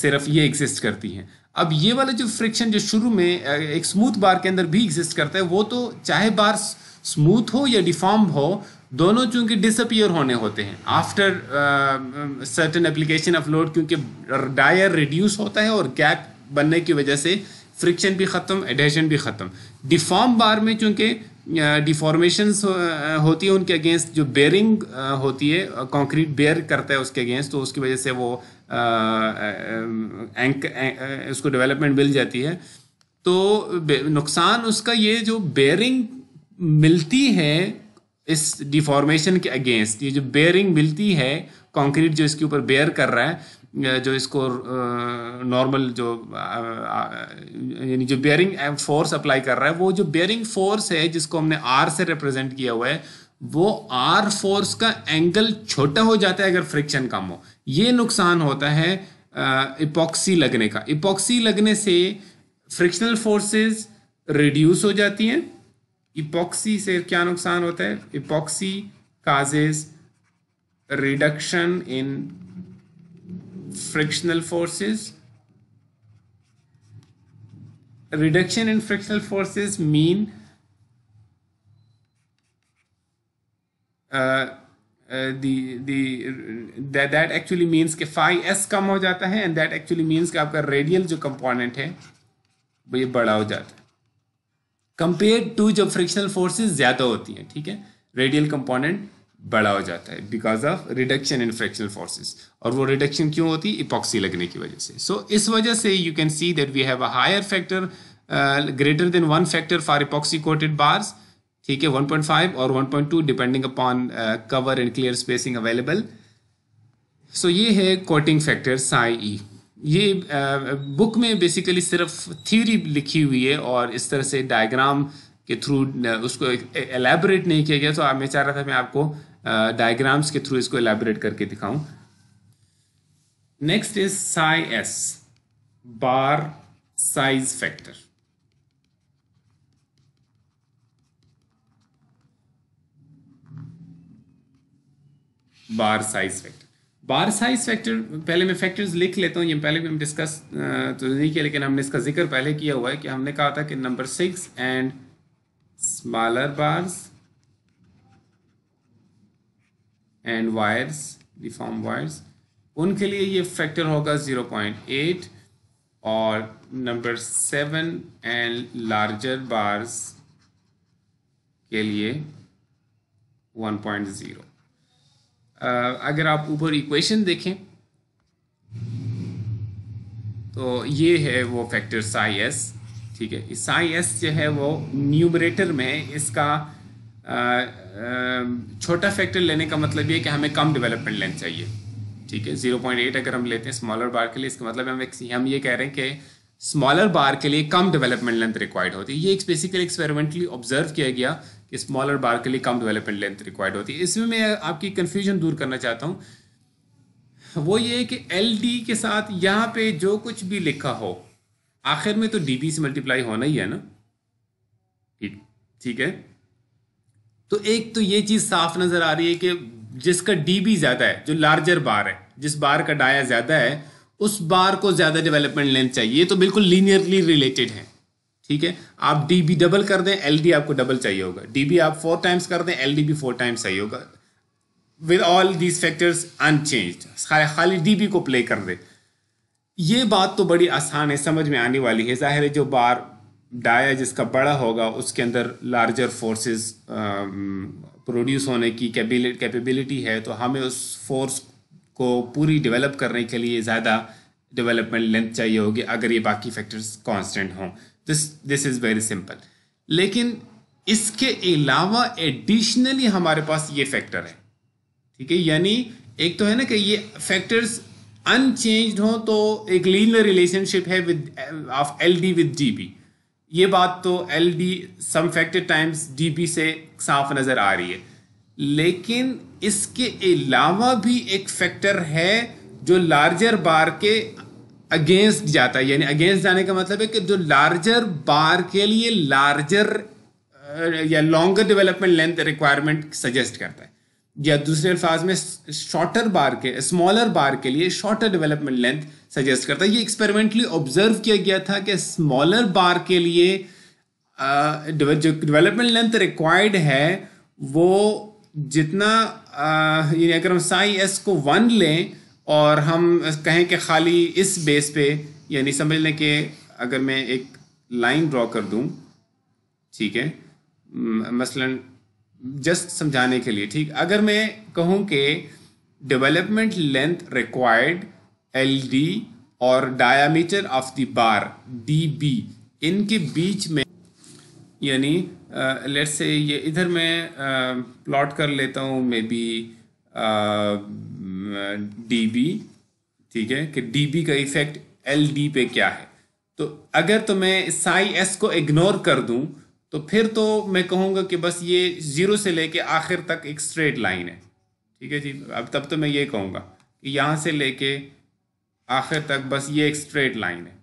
सिर्फ ये एग्जिस्ट करती हैं अब ये वाला जो फ्रिक्शन जो शुरू में एक स्मूथ बार के अंदर भी एग्जिस्ट करता है वो तो चाहे बार स्मूथ हो या डिफॉर्म हो दोनों चूंकि डिसअपियर होने होते हैं after certain application of load क्योंकि डायर रिड्यूस होता है और गैप बनने की वजह से फ्रिक्शन भी ख़त्म एडेशन भी ख़त्म डिफॉर्म बार में चूँकि डिफॉर्मेशन होती है उनके अगेंस्ट जो बेयरिंग होती है कंक्रीट बेयर करता है उसके अगेंस्ट तो उसकी वजह से वो एंक उसको डेवलपमेंट मिल जाती है तो नुकसान उसका ये जो बेयरिंग मिलती है इस डिफॉर्मेशन के अगेंस्ट ये जो बेयरिंग मिलती है कंक्रीट जो इसके ऊपर बेयर कर रहा है जो इसको नॉर्मल जो यानी जो बेयरिंग फोर्स अप्लाई कर रहा है वो जो बेयरिंग फोर्स है जिसको हमने आर से रिप्रेजेंट किया हुआ है वो आर फोर्स का एंगल छोटा हो जाता है अगर फ्रिक्शन कम हो ये नुकसान होता है इपॉक्सी लगने का इपॉक्सी लगने से फ्रिक्शनल फोर्सेस रिड्यूस हो जाती हैं इपॉक्सी से क्या नुकसान होता है epoxy causes reduction in frictional forces reduction in frictional forces mean uh, uh, the the that that actually means कि फाइव एस कम हो जाता है एंड दैट एक्चुअली मीन्स कि आपका रेडियल जो कंपोनेंट है वो ये बड़ा हो जाता है कंपेयर टू जब फ्रिक्शनल फोर्सेस ज़्यादा होती हैं ठीक है रेडियल कंपोनेंट बड़ा हो जाता है because of reduction in frictional forces और वो रिडक्शन क्यों होती है इपॉक्सी लगने की वजह से सो so, इस वजह से you can see that we have a higher factor greater than one factor for epoxy coated bars ठीक है 1.5 और 1.2 depending upon cover and clear spacing available so ये है कोटिंग फैक्टर साई ई ये बुक uh, में basically सिर्फ theory लिखी हुई है और इस तरह से डायग्राम uh, के थ्रू उसको एलेबोरेट नहीं किया गया तो मैं चाह रहा था मैं आपको डायग्राम्स के थ्रू इसको एलेबोरेट करके दिखाऊं next is psi S bar size factor bar size factor bar size factor पहले मैं फैक्टर्स लिख लेता हूँ ये पहले भी हम डिस्कस तो नहीं किया लेकिन हमने इसका जिक्र पहले किया हुआ है कि हमने कहा था कि number six and smaller bars and wires reform wires उनके लिए ये फैक्टर होगा 0.8 और number seven and larger bars के लिए 1.0 uh, अगर आप ऊपर इक्वेशन देखें तो ये है वो फैक्टर साई ठीक है ईसाई एस जो है वो न्यूमरेटर में इसका छोटा फैक्टर लेने का मतलब ये कि हमें कम डेवलपमेंट लेंथ चाहिए ठीक है जीरो पॉइंट एट अगर हम लेते हैं स्मॉलर बार के लिए इसका मतलब हम हम ये कह रहे हैं कि स्मॉलर बार के लिए कम डेवलपमेंट लेंथ रिक्वायर्ड होती है ये एक बेसिकली एक्सपेरिमेंटली ऑब्जर्व किया गया कि स्मॉलर बार के लिए कम डेवलपमेंट लेंथ रिक्वायर्ड होती है इसमें मैं आपकी कन्फ्यूजन दूर करना चाहता हूँ वो ये कि एल के साथ यहाँ पे जो कुछ भी लिखा हो आखिर में तो डी बी से मल्टीप्लाई होना ही है ना ठीक ठीक है तो एक तो ये चीज़ साफ नज़र आ रही है कि जिसका डी बी ज़्यादा है जो लार्जर बार है जिस बार का डाया ज़्यादा है उस बार को ज़्यादा डेवलपमेंट लेंथ चाहिए तो बिल्कुल लीनियरली रिलेटेड है ठीक है आप डी बी डबल कर दें एल डी आपको डबल चाहिए होगा डी बी आप फोर टाइम्स कर दें एल डी भी फोर टाइम्स चाहिए होगा with all these factors unchange खाली डी बी को प्ले कर दें ये बात तो बड़ी आसान है समझ में आने वाली है जाहिर है जो बार डाया जिसका बड़ा होगा उसके अंदर लार्जर फोर्सेस प्रोड्यूस होने की कैपेबिलिटी है तो हमें उस फोर्स को पूरी डेवलप करने के लिए ज़्यादा डेवलपमेंट लेंथ चाहिए होगी अगर ये बाकी फैक्टर्स कांस्टेंट हों this this is very simple लेकिन इसके अलावा एडिशनली हमारे पास ये फैक्टर है ठीक है यानी एक तो है ना कि ये फैक्टर्स अनचेंज्ड हो तो एक लीनर रिलेशनशिप है with of L D with D B ये बात तो L D some times D B से साफ नज़र आ रही है लेकिन इसके अलावा भी एक फैक्टर है जो लार्जर बार के अगेंस्ट जाता है यानी अगेंस्ट जाने का मतलब है कि जो लार्जर बार के लिए लार्जर या longer development length requirement suggest करता है या दूसरे अल्फाज में शॉर्टर बार के स्मॉलर बार के लिए शॉर्टर डेवलपमेंट लेंथ सजेस्ट करता है ये एक्सपेरिमेंटली ऑब्जर्व किया गया था कि स्मॉलर बार के लिए जो डेवलपमेंट लेंथ रिक्वायर्ड है वो जितना यानी अगर हम साई एस को वन लें और हम कहें कि खाली इस बेस पे यानी समझ लें कि अगर मैं एक लाइन ड्रॉ कर दूं ठीक है मसलन जस्ट समझाने के लिए ठीक अगर मैं कहूँ कि development length required L D और diameter of the bar D B इनके बीच में यानी लेट्स से ये इधर मैं प्लॉट कर लेता हूँ मे बी डी बी ठीक है कि डी बी का इफेक्ट एल डी पे क्या है तो अगर तो मैं साई एस को इग्नोर कर दूँ तो फिर तो मैं कहूँगा कि बस ये ज़ीरो से लेके आखिर तक एक स्ट्रेट लाइन है ठीक है जी अब तब तो मैं ये कहूँगा कि यहाँ से लेके आखिर तक बस ये एक स्ट्रेट लाइन है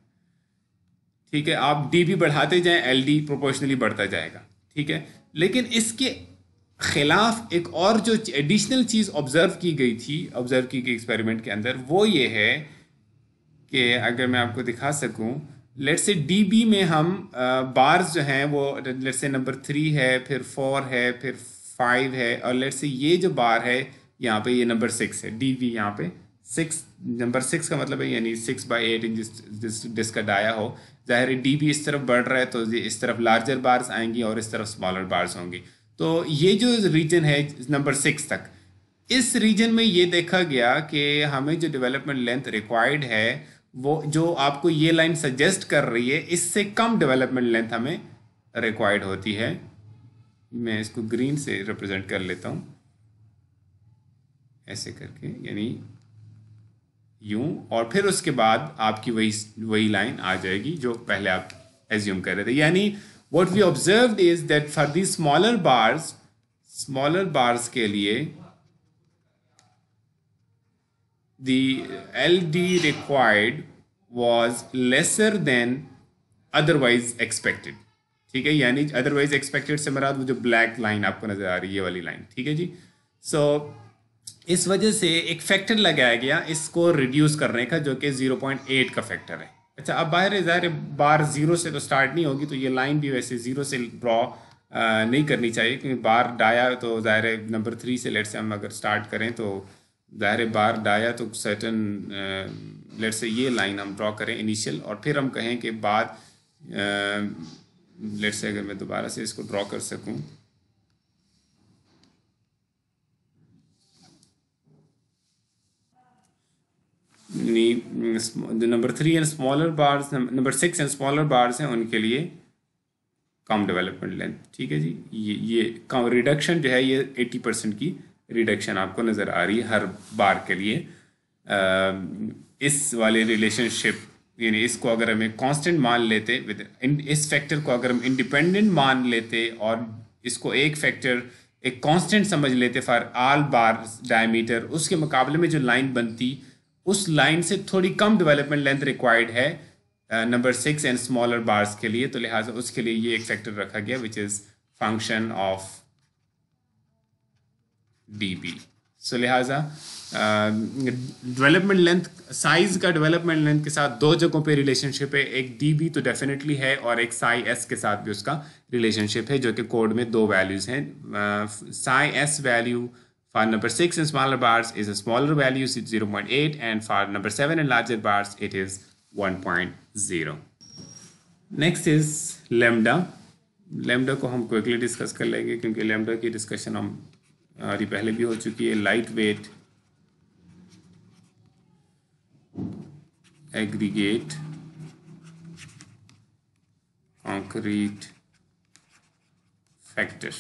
ठीक है आप डी भी बढ़ाते जाए एल डी प्रोपोर्शनली बढ़ता जाएगा ठीक है लेकिन इसके खिलाफ एक और जो एडिशनल चीज़ ऑब्ज़र्व की गई थी ऑब्ज़र्व की गई एक्सपेरिमेंट के अंदर वो ये है कि अगर मैं आपको दिखा सकूँ लेट से डी बी में हम बार्स uh, जो हैं वो लेट से नंबर थ्री है फिर फोर है फिर फाइव है और लेट से ये जो बार है यहाँ पे ये नंबर सिक्स है डी बी यहाँ पे सिक्स नंबर सिक्स का मतलब है यानी सिक्स बाई एट इंच जिस डिस्क डाया हो जाहिर है डी बी इस तरफ बढ़ रहा है तो इस तरफ लार्जर बार्स आएंगी और इस तरफ स्मॉलर बार्स होंगी तो ये जो रीजन है नंबर सिक्स तक इस रीजन में ये देखा गया कि हमें जो डेवलपमेंट लेंथ रिक्वायर्ड है वो जो आपको ये लाइन सजेस्ट कर रही है इससे कम डेवलपमेंट लेंथ हमें रिक्वायर्ड होती है मैं इसको ग्रीन से रिप्रेजेंट कर लेता हूँ ऐसे करके यानी यूं और फिर उसके बाद आपकी वही वही लाइन आ जाएगी जो पहले आप एज्यूम कर रहे थे यानी what we observe is that for the smaller bars smaller bars के लिए the LD required was lesser than otherwise expected ठीक है यानी अदरवाइज एक्सपेक्टेड से मराद वो जो ब्लैक लाइन आपको नज़र आ रही है ये वाली लाइन ठीक है जी सो so, इस वजह से एक फैक्टर लगाया गया इसको रिड्यूस करने का जो कि 0.8 का फैक्टर है अच्छा अब बाहर ज़ाहिर बार ज़ीरो से तो स्टार्ट नहीं होगी तो ये लाइन भी वैसे ज़ीरो से ड्रॉ नहीं करनी चाहिए क्योंकि बार डाया तो ज़ाहिर नंबर थ्री से लेट से हम अगर स्टार्ट करें तो दायरे बार डाया तो सर्टन लेट से ये लाइन हम ड्रॉ करें इनिशियल और फिर हम कहें कि बाद लेट uh, से अगर मैं दोबारा से इसको ड्रॉ कर सकूं number three and smaller bars number six and smaller bars हैं उनके लिए कम डेवलपमेंट लेंथ ठीक है जी ये ये कम रिडक्शन जो है ये एट्टी परसेंट की रिडक्शन आपको नज़र आ रही है हर बार के लिए इस वाले रिलेशनशिप यानी इसको अगर हमें कांस्टेंट मान लेते विद इस फैक्टर को अगर हम इंडिपेंडेंट मान लेते और इसको एक फैक्टर एक कांस्टेंट समझ लेते फॉर आल बार डायमीटर उसके मुकाबले में जो लाइन बनती उस लाइन से थोड़ी कम डेवलपमेंट लेंथ रिक्वायर्ड है number six and smaller bars के लिए तो लिहाजा उसके लिए ये एक फैक्टर रखा गया which is function of D so लिहाजा डेवलपमेंट लेंथ साइज का डेवलपमेंट लेंथ के साथ दो जगहों पे रिलेशनशिप है एक डी बी तो डेफिनेटली है और एक साई एस के साथ भी उसका रिलेशनशिप है जो कि कोड में दो वैल्यूज़ हैं psi S value bars is a smaller value is zero point eight and 0.8 number seven in larger bars it is one point zero next is lambda lambda को हम क्विकली डिस्कस कर लेंगे क्योंकि lambda की discussion हम ये पहले भी हो चुकी है light weight aggregate concrete factor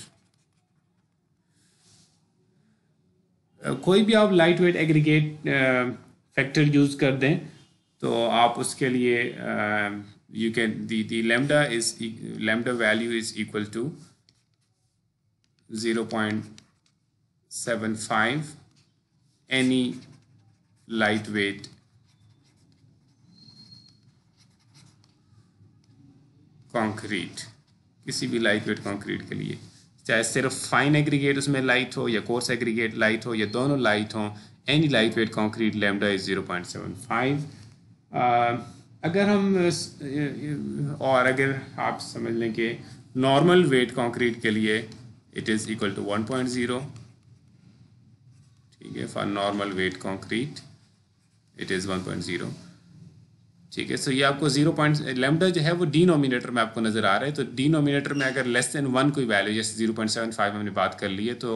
कोई भी आप light weight aggregate factor use कर दें तो आप उसके लिए you can the the lambda is lambda value is equal to zero point any any lightweight concrete किसी भी लाइट वेट कॉन्क्रीट के लिए चाहे सिर्फ फाइन एग्रीगेट उसमें लाइट हो या कोर्स एग्रीगेट लाइट हो या दोनों लाइट हो any light wait concrete lambda is zero point seven five अगर हम और अगर आप समझ लें कि नॉर्मल वेट कॉन्क्रीट के लिए it is equal to one point zero ठीक है for normal weight concrete it is one point zero ठीक है सो ये आपको जीरो पॉइंट लेमडा जो है वो डीनोमिनेटर में आपको नज़र आ रहा है तो डीनोमिनेटर में अगर लेस देन वन कोई वैल्यू जैसे जीरो पॉइंट सेवन फाइव हमने बात कर ली है तो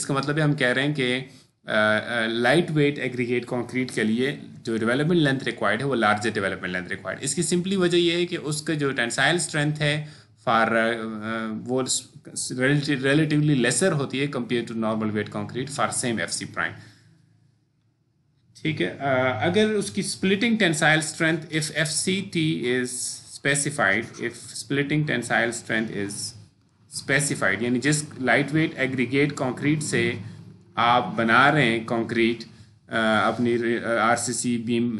इसका मतलब है हम कह रहे हैं कि लाइट वेट एग्रीगेट कॉन्क्रीट के लिए जो डेवलपमेंट लेंथ रिक्वायर्ड है वो लार्जर डेवलपमेंट लेंथ रिक्वायर्ड इसकी सिंपली वजह यह है कि उसका जो टेंसाइल स्ट्रेंथ है फार वो रिलेटिवली लेसर होती है compare to normal weight concrete for same F C prime ठीक है uh, अगर उसकी splitting tensile strength if F C T is specified if splitting tensile strength is specified यानी जिस लाइट वेट एग्रीगेट कॉन्क्रीट से आप बना रहे हैं कॉन्क्रीट uh, अपनी R C C beam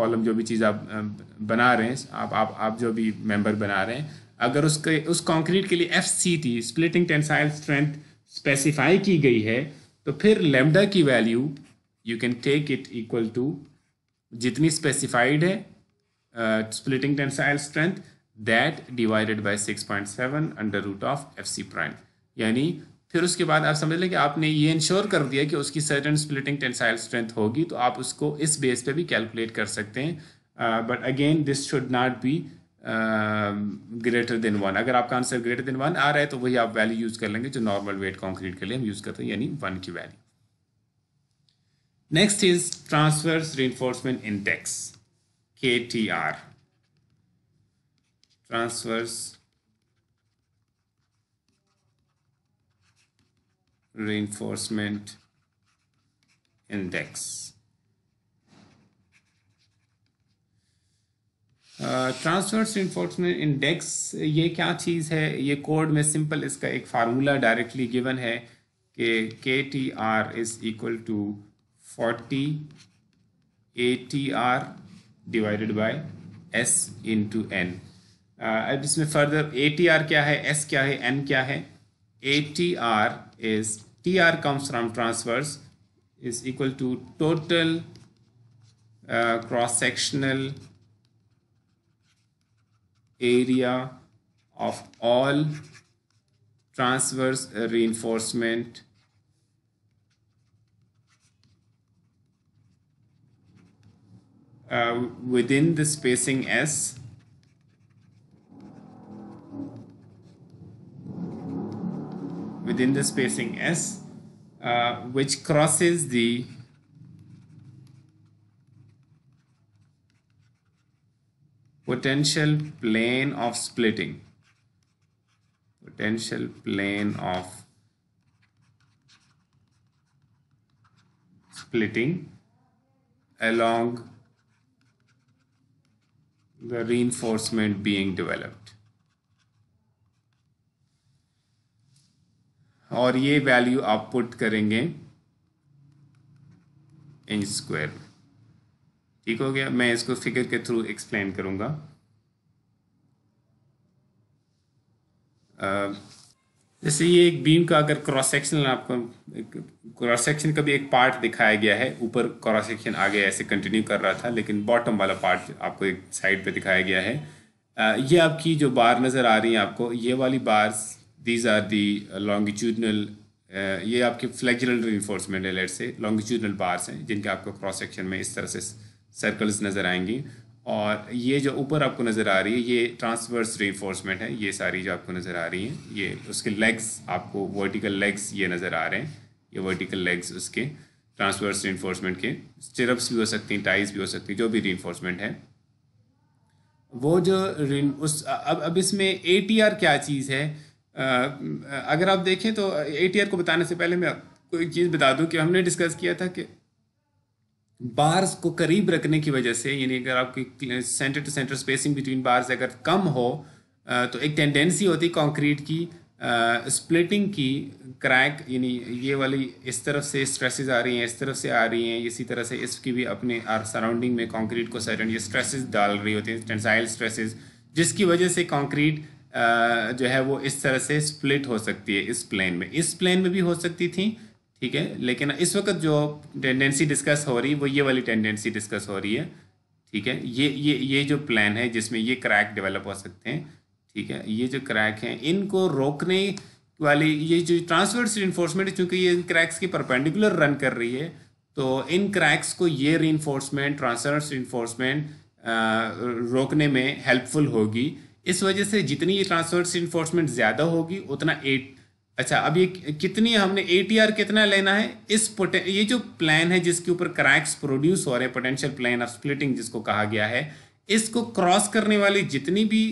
column जो भी चीज़ आप uh, बना रहे हैं आप आप आप जो भी मेंबर बना रहे हैं अगर उसके उस कंक्रीट के लिए F C T splitting tensile strength specify की गई है तो फिर लेमडा की value you can take it equal to जितनी स्पेसिफाइड है splitting tensile strength that divided by 6.7 under root of F C prime यानी फिर उसके बाद आप समझ लें कि आपने ये इंश्योर कर दिया कि उसकी सर्टन स्प्लिटिंग टेंसाइल स्ट्रेंथ होगी तो आप उसको इस बेस पे भी कैलकुलेट कर सकते हैं but again this should not be greater than one अगर आपका आंसर ग्रेटर देन वन आ रहा है तो वही आप वैल्यू यूज कर लेंगे जो नॉर्मल वेट कॉन्क्रीट के लिए हम यूज करते हैं यानी वन की value next is transfers reinforcement index K T R transfers reinforcement index transverse reinforcement index ये क्या चीज़ है ये कोड में सिंपल इसका एक फार्मूला डायरेक्टली गिवन है कि K T R is equal to forty A T R divided by S into N अब इसमें फर्दर ए टी आर क्या है एस क्या है एन क्या है A T R is T R comes from transverse is equal to total cross sectional area of all transverse reinforcement uh, within the spacing S within the spacing S uh, which crosses the potential plane of splitting potential plane of splitting along the reinforcement being developed और ये value आप put करेंगे inch square ठीक हो गया मैं इसको figure के थ्रू एक्सप्लेन करूंगा जैसे ये एक बीम का अगर क्रॉस सेक्शन आपको क्रॉस सेक्शन का भी एक पार्ट दिखाया गया है ऊपर क्रॉस सेक्शन आगे ऐसे कंटिन्यू कर रहा था लेकिन बॉटम वाला पार्ट आपको एक साइड पे दिखाया गया है ये आपकी जो बार नज़र आ रही है आपको ये वाली bars these are the longitudinal ये आपके फ्लेक्जरल रिइंफोर्समेंट है लेट से लॉन्गिट्यूडनल बार्स हैं जिनके आपको क्रॉस सेक्शन में इस तरह से सर्कल्स नज़र आएंगी और ये जो ऊपर आपको नज़र आ रही है ये ट्रांसवर्स रेनफोर्समेंट है ये सारी जो आपको नज़र आ रही है ये उसके लेग्स आपको वर्टिकल लेग्स ये नज़र आ रहे हैं ये वर्टिकल लेग्स उसके ट्रांसवर्स रेनफोर्समेंट के स्टिरप्स भी हो सकती हैं टाइज भी हो सकती हैं जो भी रेनफोर्समेंट है वो जो उस अब अब इसमें ए क्या चीज़ है अगर आप देखें तो ए को बताने से पहले मैं कोई चीज़ बता दूं कि हमने डिस्कस किया था कि बार्स को करीब रखने की वजह से यानी अगर आपकी centre to centre spacing between bars अगर कम हो तो एक टेंडेंसी होती है कॉन्क्रीट की स्प्लिटिंग की क्रैक यानी ये वाली इस तरफ से स्ट्रेसेस आ रही हैं इस तरफ से आ रही हैं इसी तरह से इसकी भी अपने सराउंडिंग में कॉन्क्रीट को सर ये स्ट्रेसेस डाल रही होती हैं टेंसाइल स्ट्रेसेस जिसकी वजह से कॉन्क्रीट जो है वो इस तरह से स्प्लिट हो सकती है इस प्लेन में इस प्लेन में भी हो सकती थी ठीक है लेकिन इस वक्त जो टेंडेंसी डिस्कस हो रही है वो ये वाली टेंडेंसी डिस्कस हो रही है ठीक है ये ये ये जो प्लान है जिसमें ये क्रैक डेवलप हो सकते हैं ठीक है ये जो क्रैक हैं इनको रोकने वाली ये जो ट्रांसवर्स इन्फोर्समेंट चूँकि ये इन क्रैक्स की परपेंडिकुलर रन कर रही है तो इन क्रैक्स को ये री इन्फोर्समेंट ट्रांसवर्स इन्फोर्समेंट रोकने में हेल्पफुल होगी इस वजह से जितनी ये ट्रांसवर्स इन्फोर्समेंट ज़्यादा होगी उतना एट अच्छा अब ये कितनी हमने ए कितना लेना है इस पोटे ये जो प्लान है जिसके ऊपर क्रैक्स प्रोड्यूस हो रहे हैं पोटेंशियल प्लान ऑफ स्प्लिटिंग जिसको कहा गया है इसको क्रॉस करने वाली जितनी भी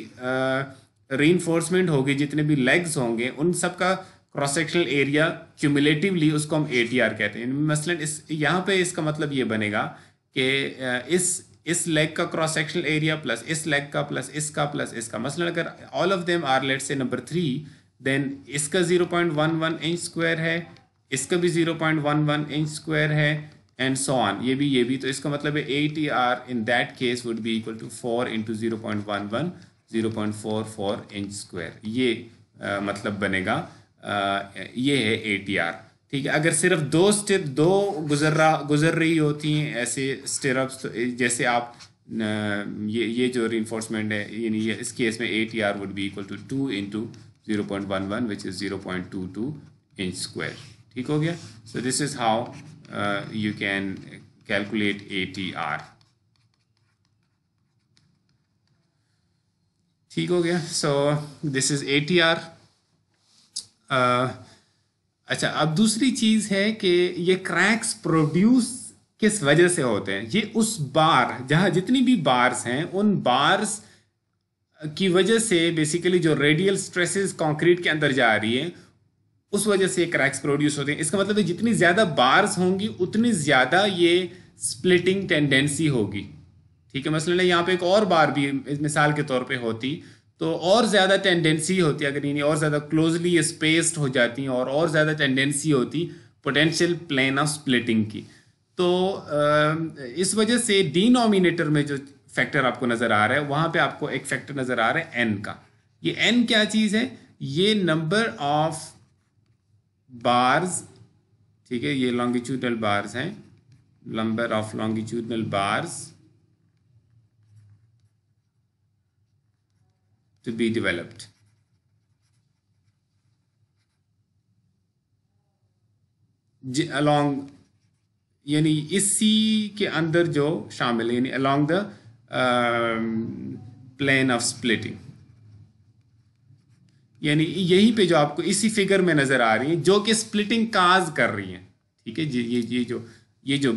री इन्फोर्समेंट होगी जितने भी लेग्स होंगे उन सब का क्रॉस सेक्शनल एरिया क्यूमुलेटिवली उसको हम ए कहते हैं मसलन इस यहाँ पे इसका मतलब ये बनेगा कि इस इस लेग का क्रॉस सेक्शनल एरिया प्लस इस लेग का प्लस इसका प्लस इसका मसलन अगर all of them are let say number three then इसका zero point one one inch square है इसका भी zero point one one inch square है एंड सो ऑन ये भी ये भी तो इसका मतलब है A T R in that case would be equal to four into zero point one one zero point four four inch square ये आ, मतलब बनेगा आ, ये है ए टी आर ठीक है अगर सिर्फ दो स्टेप दो गुजर रहा गुजर रही होती हैं ऐसे स्टिरप्स तो जैसे आप न, ये ये जो रिइंफोर्समेंट है यानी इस केस में A T R would be equal to two into zero point one one which is zero point two two inch square ठीक हो गया so this is how you can calculate A T R ठीक हो गया so this is A T R अच्छा अब दूसरी चीज है कि ये क्रैक्स प्रोड्यूस किस वजह से होते हैं ये उस बार जहां जितनी भी बार्स हैं उन बार्स की वजह से बेसिकली जो रेडियल स्ट्रेसेस कंक्रीट के अंदर जा रही है उस वजह से क्रैक्स प्रोड्यूस होते हैं इसका मतलब है जितनी ज़्यादा बार्स होंगी उतनी ज़्यादा ये स्प्लिटिंग टेंडेंसी होगी ठीक है मसलन यहाँ पे एक और बार भी मिसाल के तौर पे होती तो और ज़्यादा टेंडेंसी होती अगर इन्हें और ज़्यादा क्लोजली स्पेस्ड हो जाती और और ज़्यादा टेंडेंसी होती पोटेंशियल प्लेन ऑफ स्प्लिटिंग की तो इस वजह से डिनोमिनेटर में जो फैक्टर आपको नज़र आ रहा है वहां पे आपको एक फैक्टर नज़र आ रहा है एन का ये एन क्या चीज़ है ये नंबर ऑफ बार्स ठीक है ये लॉन्गिट्यूडनल बार्स हैं number of longitudinal bars to be developed along यानी इसी के अंदर जो शामिल है यानी along the plane of splitting यानी यहीं पे जो आपको इसी फिगर में नज़र आ रही है जो कि स्प्लिटिंग काज कर रही है ठीक है ये ये जो ये जो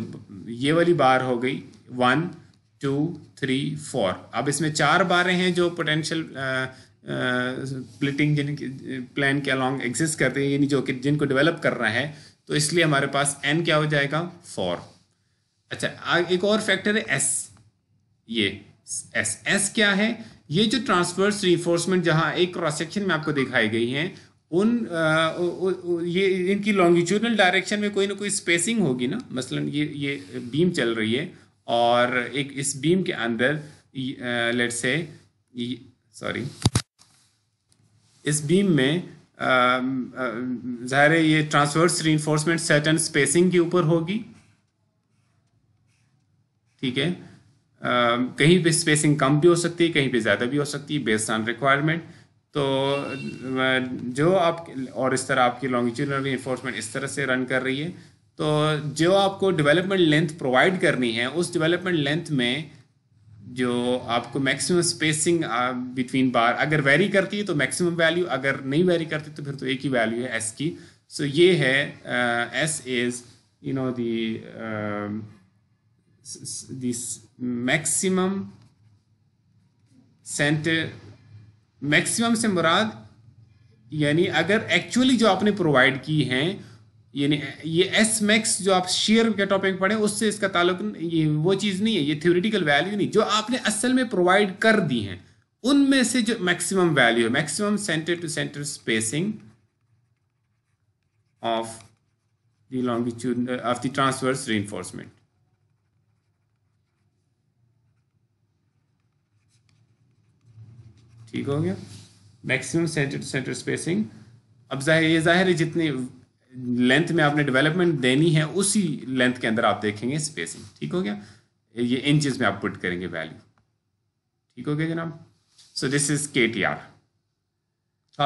ये वाली बार हो गई वन टू थ्री फोर अब इसमें चार बारें हैं जो पोटेंशियल स्प्लिटिंग uh, uh, जिन प्लान के अलॉन्ग एग्जिस्ट करते हैं यानी जो कि जिनको डेवलप करना है तो इसलिए हमारे पास एन क्या हो जाएगा फोर अच्छा एक और फैक्टर है एस ये एस एस क्या है ये जो ट्रांसवर्स रिफोर्समेंट जहाँ एक क्रॉस सेक्शन में आपको दिखाई गई है उन आ, उ, उ, ये इनकी लॉन्गिट्यूडनल डायरेक्शन में कोई ना कोई स्पेसिंग होगी ना मसलन ये ये बीम चल रही है और एक इस बीम के अंदर लेट से सॉरी इस बीम में ज़ाहिर है ये ट्रांसवर्स रीइंफोर्समेंट सर्टन स्पेसिंग के ऊपर होगी ठीक है कहीं पे स्पेसिंग कम भी हो सकती है कहीं पे ज़्यादा भी हो सकती है बेस्ड ऑन रिक्वायरमेंट तो जो आप और इस तरह आपकी लॉन्गिट्यूडनल इन्फोर्समेंट इस तरह से रन कर रही है तो जो आपको डेवलपमेंट लेंथ प्रोवाइड करनी है उस डेवलपमेंट लेंथ में जो आपको मैक्सिमम स्पेसिंग बिटवीन बार अगर वेरी करती है तो मैक्सिमम वैल्यू अगर नहीं वेरी करती तो फिर तो एक ही वैल्यू है एस की सो so ये है as is you know the this maximum centre maximum से मुराद यानी अगर एक्चुअली जो आपने प्रोवाइड की है यानी ये एस मैक्स जो आप शेयर के टॉपिक पढ़े उससे इसका ताल्लुक ये वो चीज़ नहीं है ये थ्योरेटिकल वैल्यू नहीं जो आपने असल में प्रोवाइड कर दी हैं उनमें से जो मैक्सिमम वैल्यू है maximum centre to centre spacing of the longitude of the transverse reinforcement ठीक हो गया maximum centre to centre spacing अब जाहिर ये जाहिर है जितनी लेंथ में आपने डेवलपमेंट देनी है उसी लेंथ के अंदर आप देखेंगे स्पेसिंग ठीक हो गया ये इंचज में आप पुट करेंगे वैल्यू ठीक हो गया जनाब so this is K T R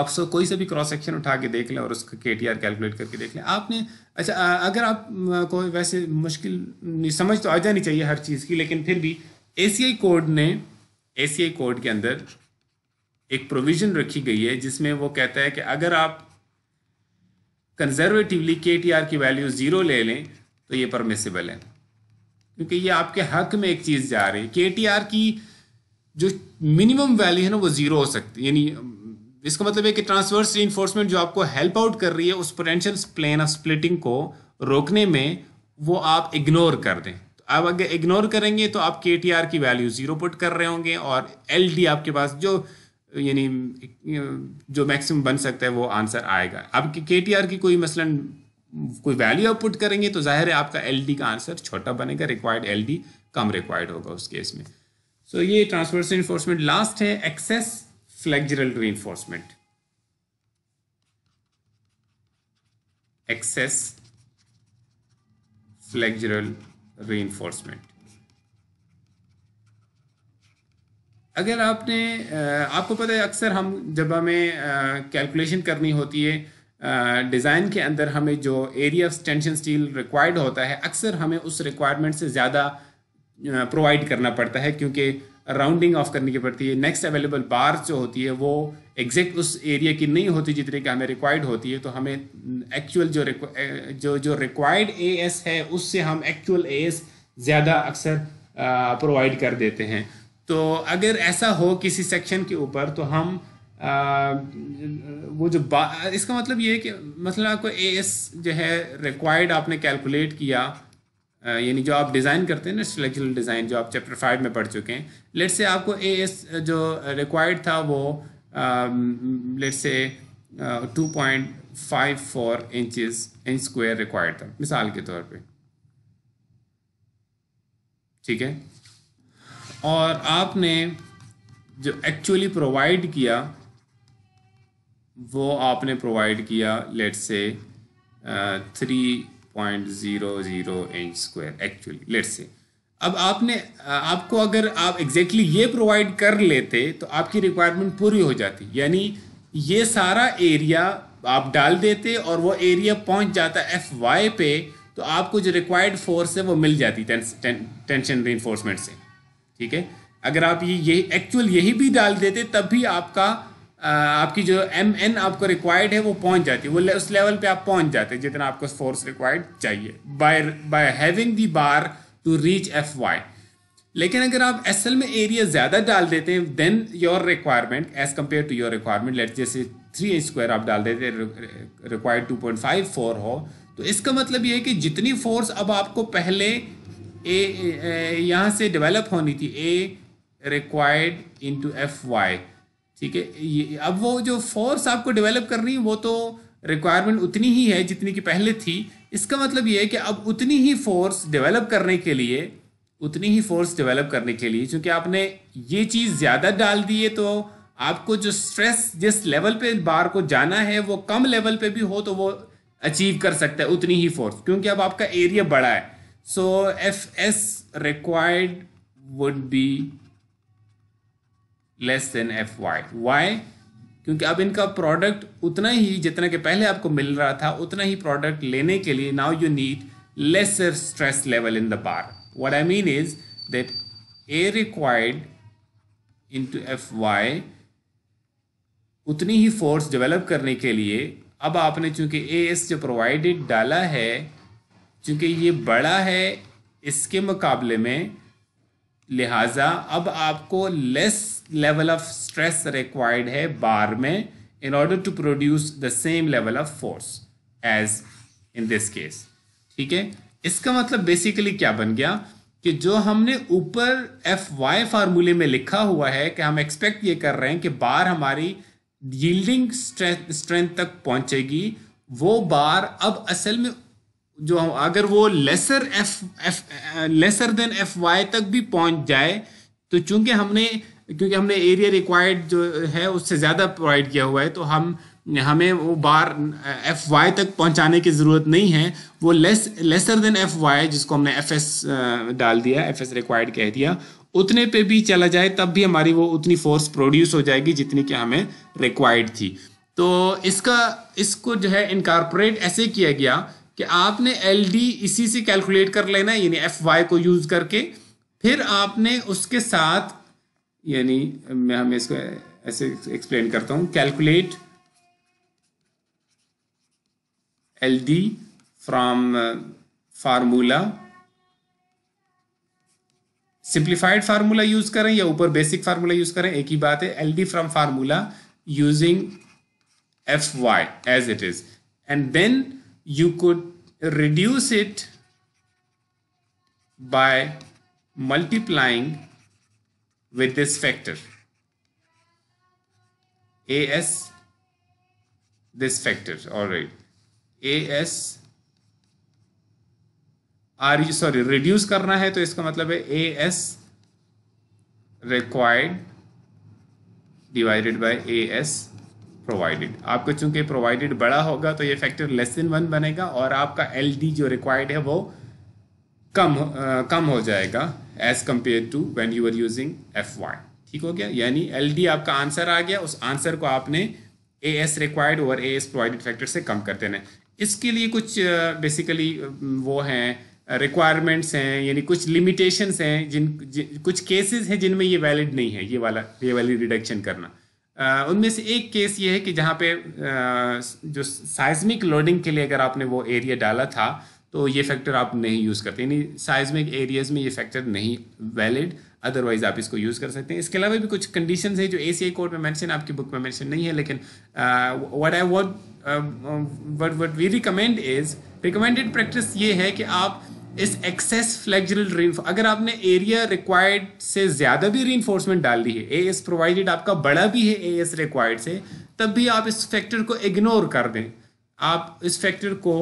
आप सो कोई सा भी क्रॉस सेक्शन उठा के देख लें और उसका के टी आर कैलकुलेट करके देख लें आपने अच्छा अगर आप कोई वैसे मुश्किल समझ तो आ जानी चाहिए हर चीज़ की लेकिन फिर भी ए सी आई कोड ने ए सी आई कोड के अंदर एक प्रोविज़न रखी गई है जिसमें वो कहता है कि अगर आप कंजर्वेटिवली के टी आर की वैल्यू ज़ीरो ले लें तो ये परमिसेबल है क्योंकि ये आपके हक में एक चीज़ जा रही है के टी आर की जो मिनिमम वैल्यू है ना वो ज़ीरो हो सकती है यानी इसका मतलब है कि ट्रांसवर्स इन्फोर्समेंट जो आपको हेल्प आउट कर रही है उस पोटेंशियल प्लेन ऑफ स्प्लिटिंग को रोकने में वो आप इग्नोर कर दें तो आप अगर इग्नोर करेंगे तो आप के टी आर की वैल्यू ज़ीरो पुट कर रहे होंगे और एल डी आपके पास जो यानी जो मैक्सिमम बन सकता है वो आंसर आएगा अब के टी आर की कोई मसलन कोई वैल्यू आउटपुट करेंगे तो जाहिर है आपका एल डी का आंसर छोटा बनेगा रिक्वायर्ड एल डी कम रिक्वायर्ड होगा उस केस में सो so, ये ट्रांसवर्सल इन्फोर्समेंट लास्ट है excess flexural reinforcement excess flexural reinforcement अगर आपने आपको पता है अक्सर हम जब हमें कैलकुलेशन करनी होती है डिज़ाइन के अंदर हमें जो area of tension steel required होता है अक्सर हमें उस रिक्वायरमेंट से ज़्यादा प्रोवाइड करना पड़ता है क्योंकि राउंडिंग ऑफ करने की पड़ती है नेक्स्ट अवेलेबल बार जो होती है वो एग्जैक्ट उस एरिया की नहीं होती जितने की हमें रिक्वायर्ड होती है तो हमें एक्चुअल जो जो जो रिक्वायर्ड ए एस है उससे हम एक्चुअल ए एस ज़्यादा अक्सर प्रोवाइड कर देते हैं तो अगर ऐसा हो किसी सेक्शन के ऊपर तो हम आ, वो जो इसका मतलब ये है कि मतलब आपको ए एस जो है रिक्वायर्ड आपने कैलकुलेट किया यानी जो आप डिज़ाइन करते हैं ना स्ट्रक्चरल डिज़ाइन जो आप चैप्टर फाइव में पढ़ चुके हैं लेट से आपको ए एस जो रिक्वायर्ड था वो let say two point five four inches inch square required था मिसाल के तौर पे ठीक है और आपने जो एक्चुअली प्रोवाइड किया वो आपने प्रोवाइड किया let say three point zero zero inch square actually let say अब आपने uh, आपको अगर आप एग्जैक्टली exactly ये प्रोवाइड कर लेते तो आपकी रिक्वायरमेंट पूरी हो जाती यानी ये सारा एरिया आप डाल देते और वो एरिया पहुंच जाता एफ वाई पे तो आपको जो रिक्वायर्ड फोर्स है वो मिल जाती टेंशन रीनफोर्समेंट से ठीक है अगर आप ये यही एक्चुअल यही भी डाल देते तब भी आपका आपकी जो एम एन आपको रिक्वायर्ड है वो पहुंच जाती है वो उस लेवल पे आप पहुंच जाते हैं जितना आपको फोर्स रिक्वायर्ड चाहिए by by having the bar to reach F Y लेकिन अगर आप एस एल में एरिया ज़्यादा डाल देते हैं then your requirement as compare to your requirement let जैसे थ्री इंच स्क्वायर आप डाल देते required two point five four हो तो इसका मतलब ये है कि जितनी फोर्स अब आपको पहले ए यहाँ से डेवलप होनी थी A required to F Y ठीक है ये अब वो जो फोर्स आपको डेवलप करनी वो तो रिक्वायरमेंट उतनी ही है जितनी कि पहले थी इसका मतलब ये है कि अब उतनी ही फोर्स डेवलप करने के लिए उतनी ही फोर्स डेवलप करने के लिए क्योंकि आपने ये चीज़ ज़्यादा डाल दी है तो आपको जो स्ट्रेस जिस लेवल पे बार को जाना है वो कम लेवल पे भी हो तो वो अचीव कर सकता है उतनी ही फोर्स क्योंकि अब आपका एरिया बड़ा है So Fs required would be less than F Y Y क्योंकि अब इनका प्रोडक्ट उतना ही जितना के पहले आपको मिल रहा था उतना ही प्रोडक्ट लेने के लिए now you need lesser stress level in the bar what I mean is that A required to F Y उतनी ही फोर्स डेवलप करने के लिए अब आपने चूंकि ए एस जो प्रोवाइडेड डाला है चूँकि ये बड़ा है इसके मुकाबले में लिहाजा अब आपको less level of stress required है बार में in order to produce the same level of force as in this case ठीक है इसका मतलब बेसिकली क्या बन गया कि जो हमने ऊपर एफ वाई फार्मूले में लिखा हुआ है कि हम एक्सपेक्ट ये कर रहे हैं कि बार हमारी यील्डिंग स्ट्रेंथ तक पहुंचेगी वो बार अब असल में जो अगर वो lesser F F lesser than F Y तक भी पहुंच जाए तो चूंकि हमने क्योंकि हमने एरिया रिक्वायर्ड जो है उससे ज़्यादा प्रोवाइड किया हुआ है तो हम हमें वो बार एफ वाई तक पहुंचाने की ज़रूरत नहीं है वो less lesser than F Y जिसको हमने एफ एस डाल दिया एफ एस रिक्वायर्ड कह दिया उतने पे भी चला जाए तब भी हमारी वो उतनी फोर्स प्रोड्यूस हो जाएगी जितनी कि हमें रिक्वायर्ड थी तो इसका इसको जो है इनकारपोरेट ऐसे किया गया कि आपने एल डी इसी से कैलकुलेट कर लेना यानी एफ वाई को यूज करके फिर आपने उसके साथ यानी मैं हमें इसको ऐसे एक्सप्लेन करता हूं calculate L D from formula simplified formula use करें या ऊपर बेसिक फार्मूला यूज करें एक ही बात है L D from formula using F Y as it is and then you could reduce it by multiplying with this factor as this factor all right as are you sorry reduce karna hai to iska matlab hai as required divided by as provided आपको चूंकि provided बड़ा होगा तो ये factor less than one बनेगा और आपका L जो रिक्वायर्ड है वो कम आ, कम हो जाएगा as compare to when you are using F Y ठीक हो गया यानी एल आपका आंसर आ गया उस आंसर को आपने ए एस रिक्वायर्ड और ए एस प्रोवाइडेड फैक्टर से कम कर देना इसके लिए कुछ बेसिकली वो हैं रिक्वायरमेंट्स हैं यानी कुछ लिमिटेशंस हैं जिन, जिन कुछ केसेस हैं जिनमें ये वैलिड नहीं है ये वाला ये वाली रिडक्शन करना उनमें से एक केस ये है कि जहाँ पे जो साइज्मिक लोडिंग के लिए अगर आपने वो एरिया डाला था तो ये फैक्टर आप नहीं यूज़ करते यानी साइज़मिक एरियाज़ में ये फैक्टर नहीं वैलिड अदरवाइज आप इसको यूज़ कर सकते हैं इसके अलावा भी कुछ कंडीशन है जो ए सी आई कोड में मैंशन आपकी बुक में मैंशन नहीं है लेकिन what I what what we recommend is recommended practice ये है कि आप इस एक्सेस फ्लेक्जरल अगर आपने एरिया रिक्वायर्ड से ज़्यादा भी री डाल दी है ए एस प्रोवाइडेड आपका बड़ा भी है ए एस रिक्वायर्ड से तब भी आप इस फैक्टर को इग्नोर कर दें आप इस फैक्टर को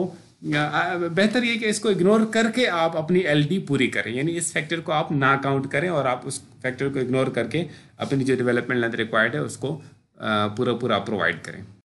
बेहतर ये कि इसको इग्नोर करके आप अपनी एल पूरी करें यानी इस फैक्टर को आप ना काउंट करें और आप उस फैक्टर को इग्नोर करके अपनी जो डेवलपमेंट लेंथ रिक्वायर्ड है उसको पूरा पूरा प्रोवाइड करें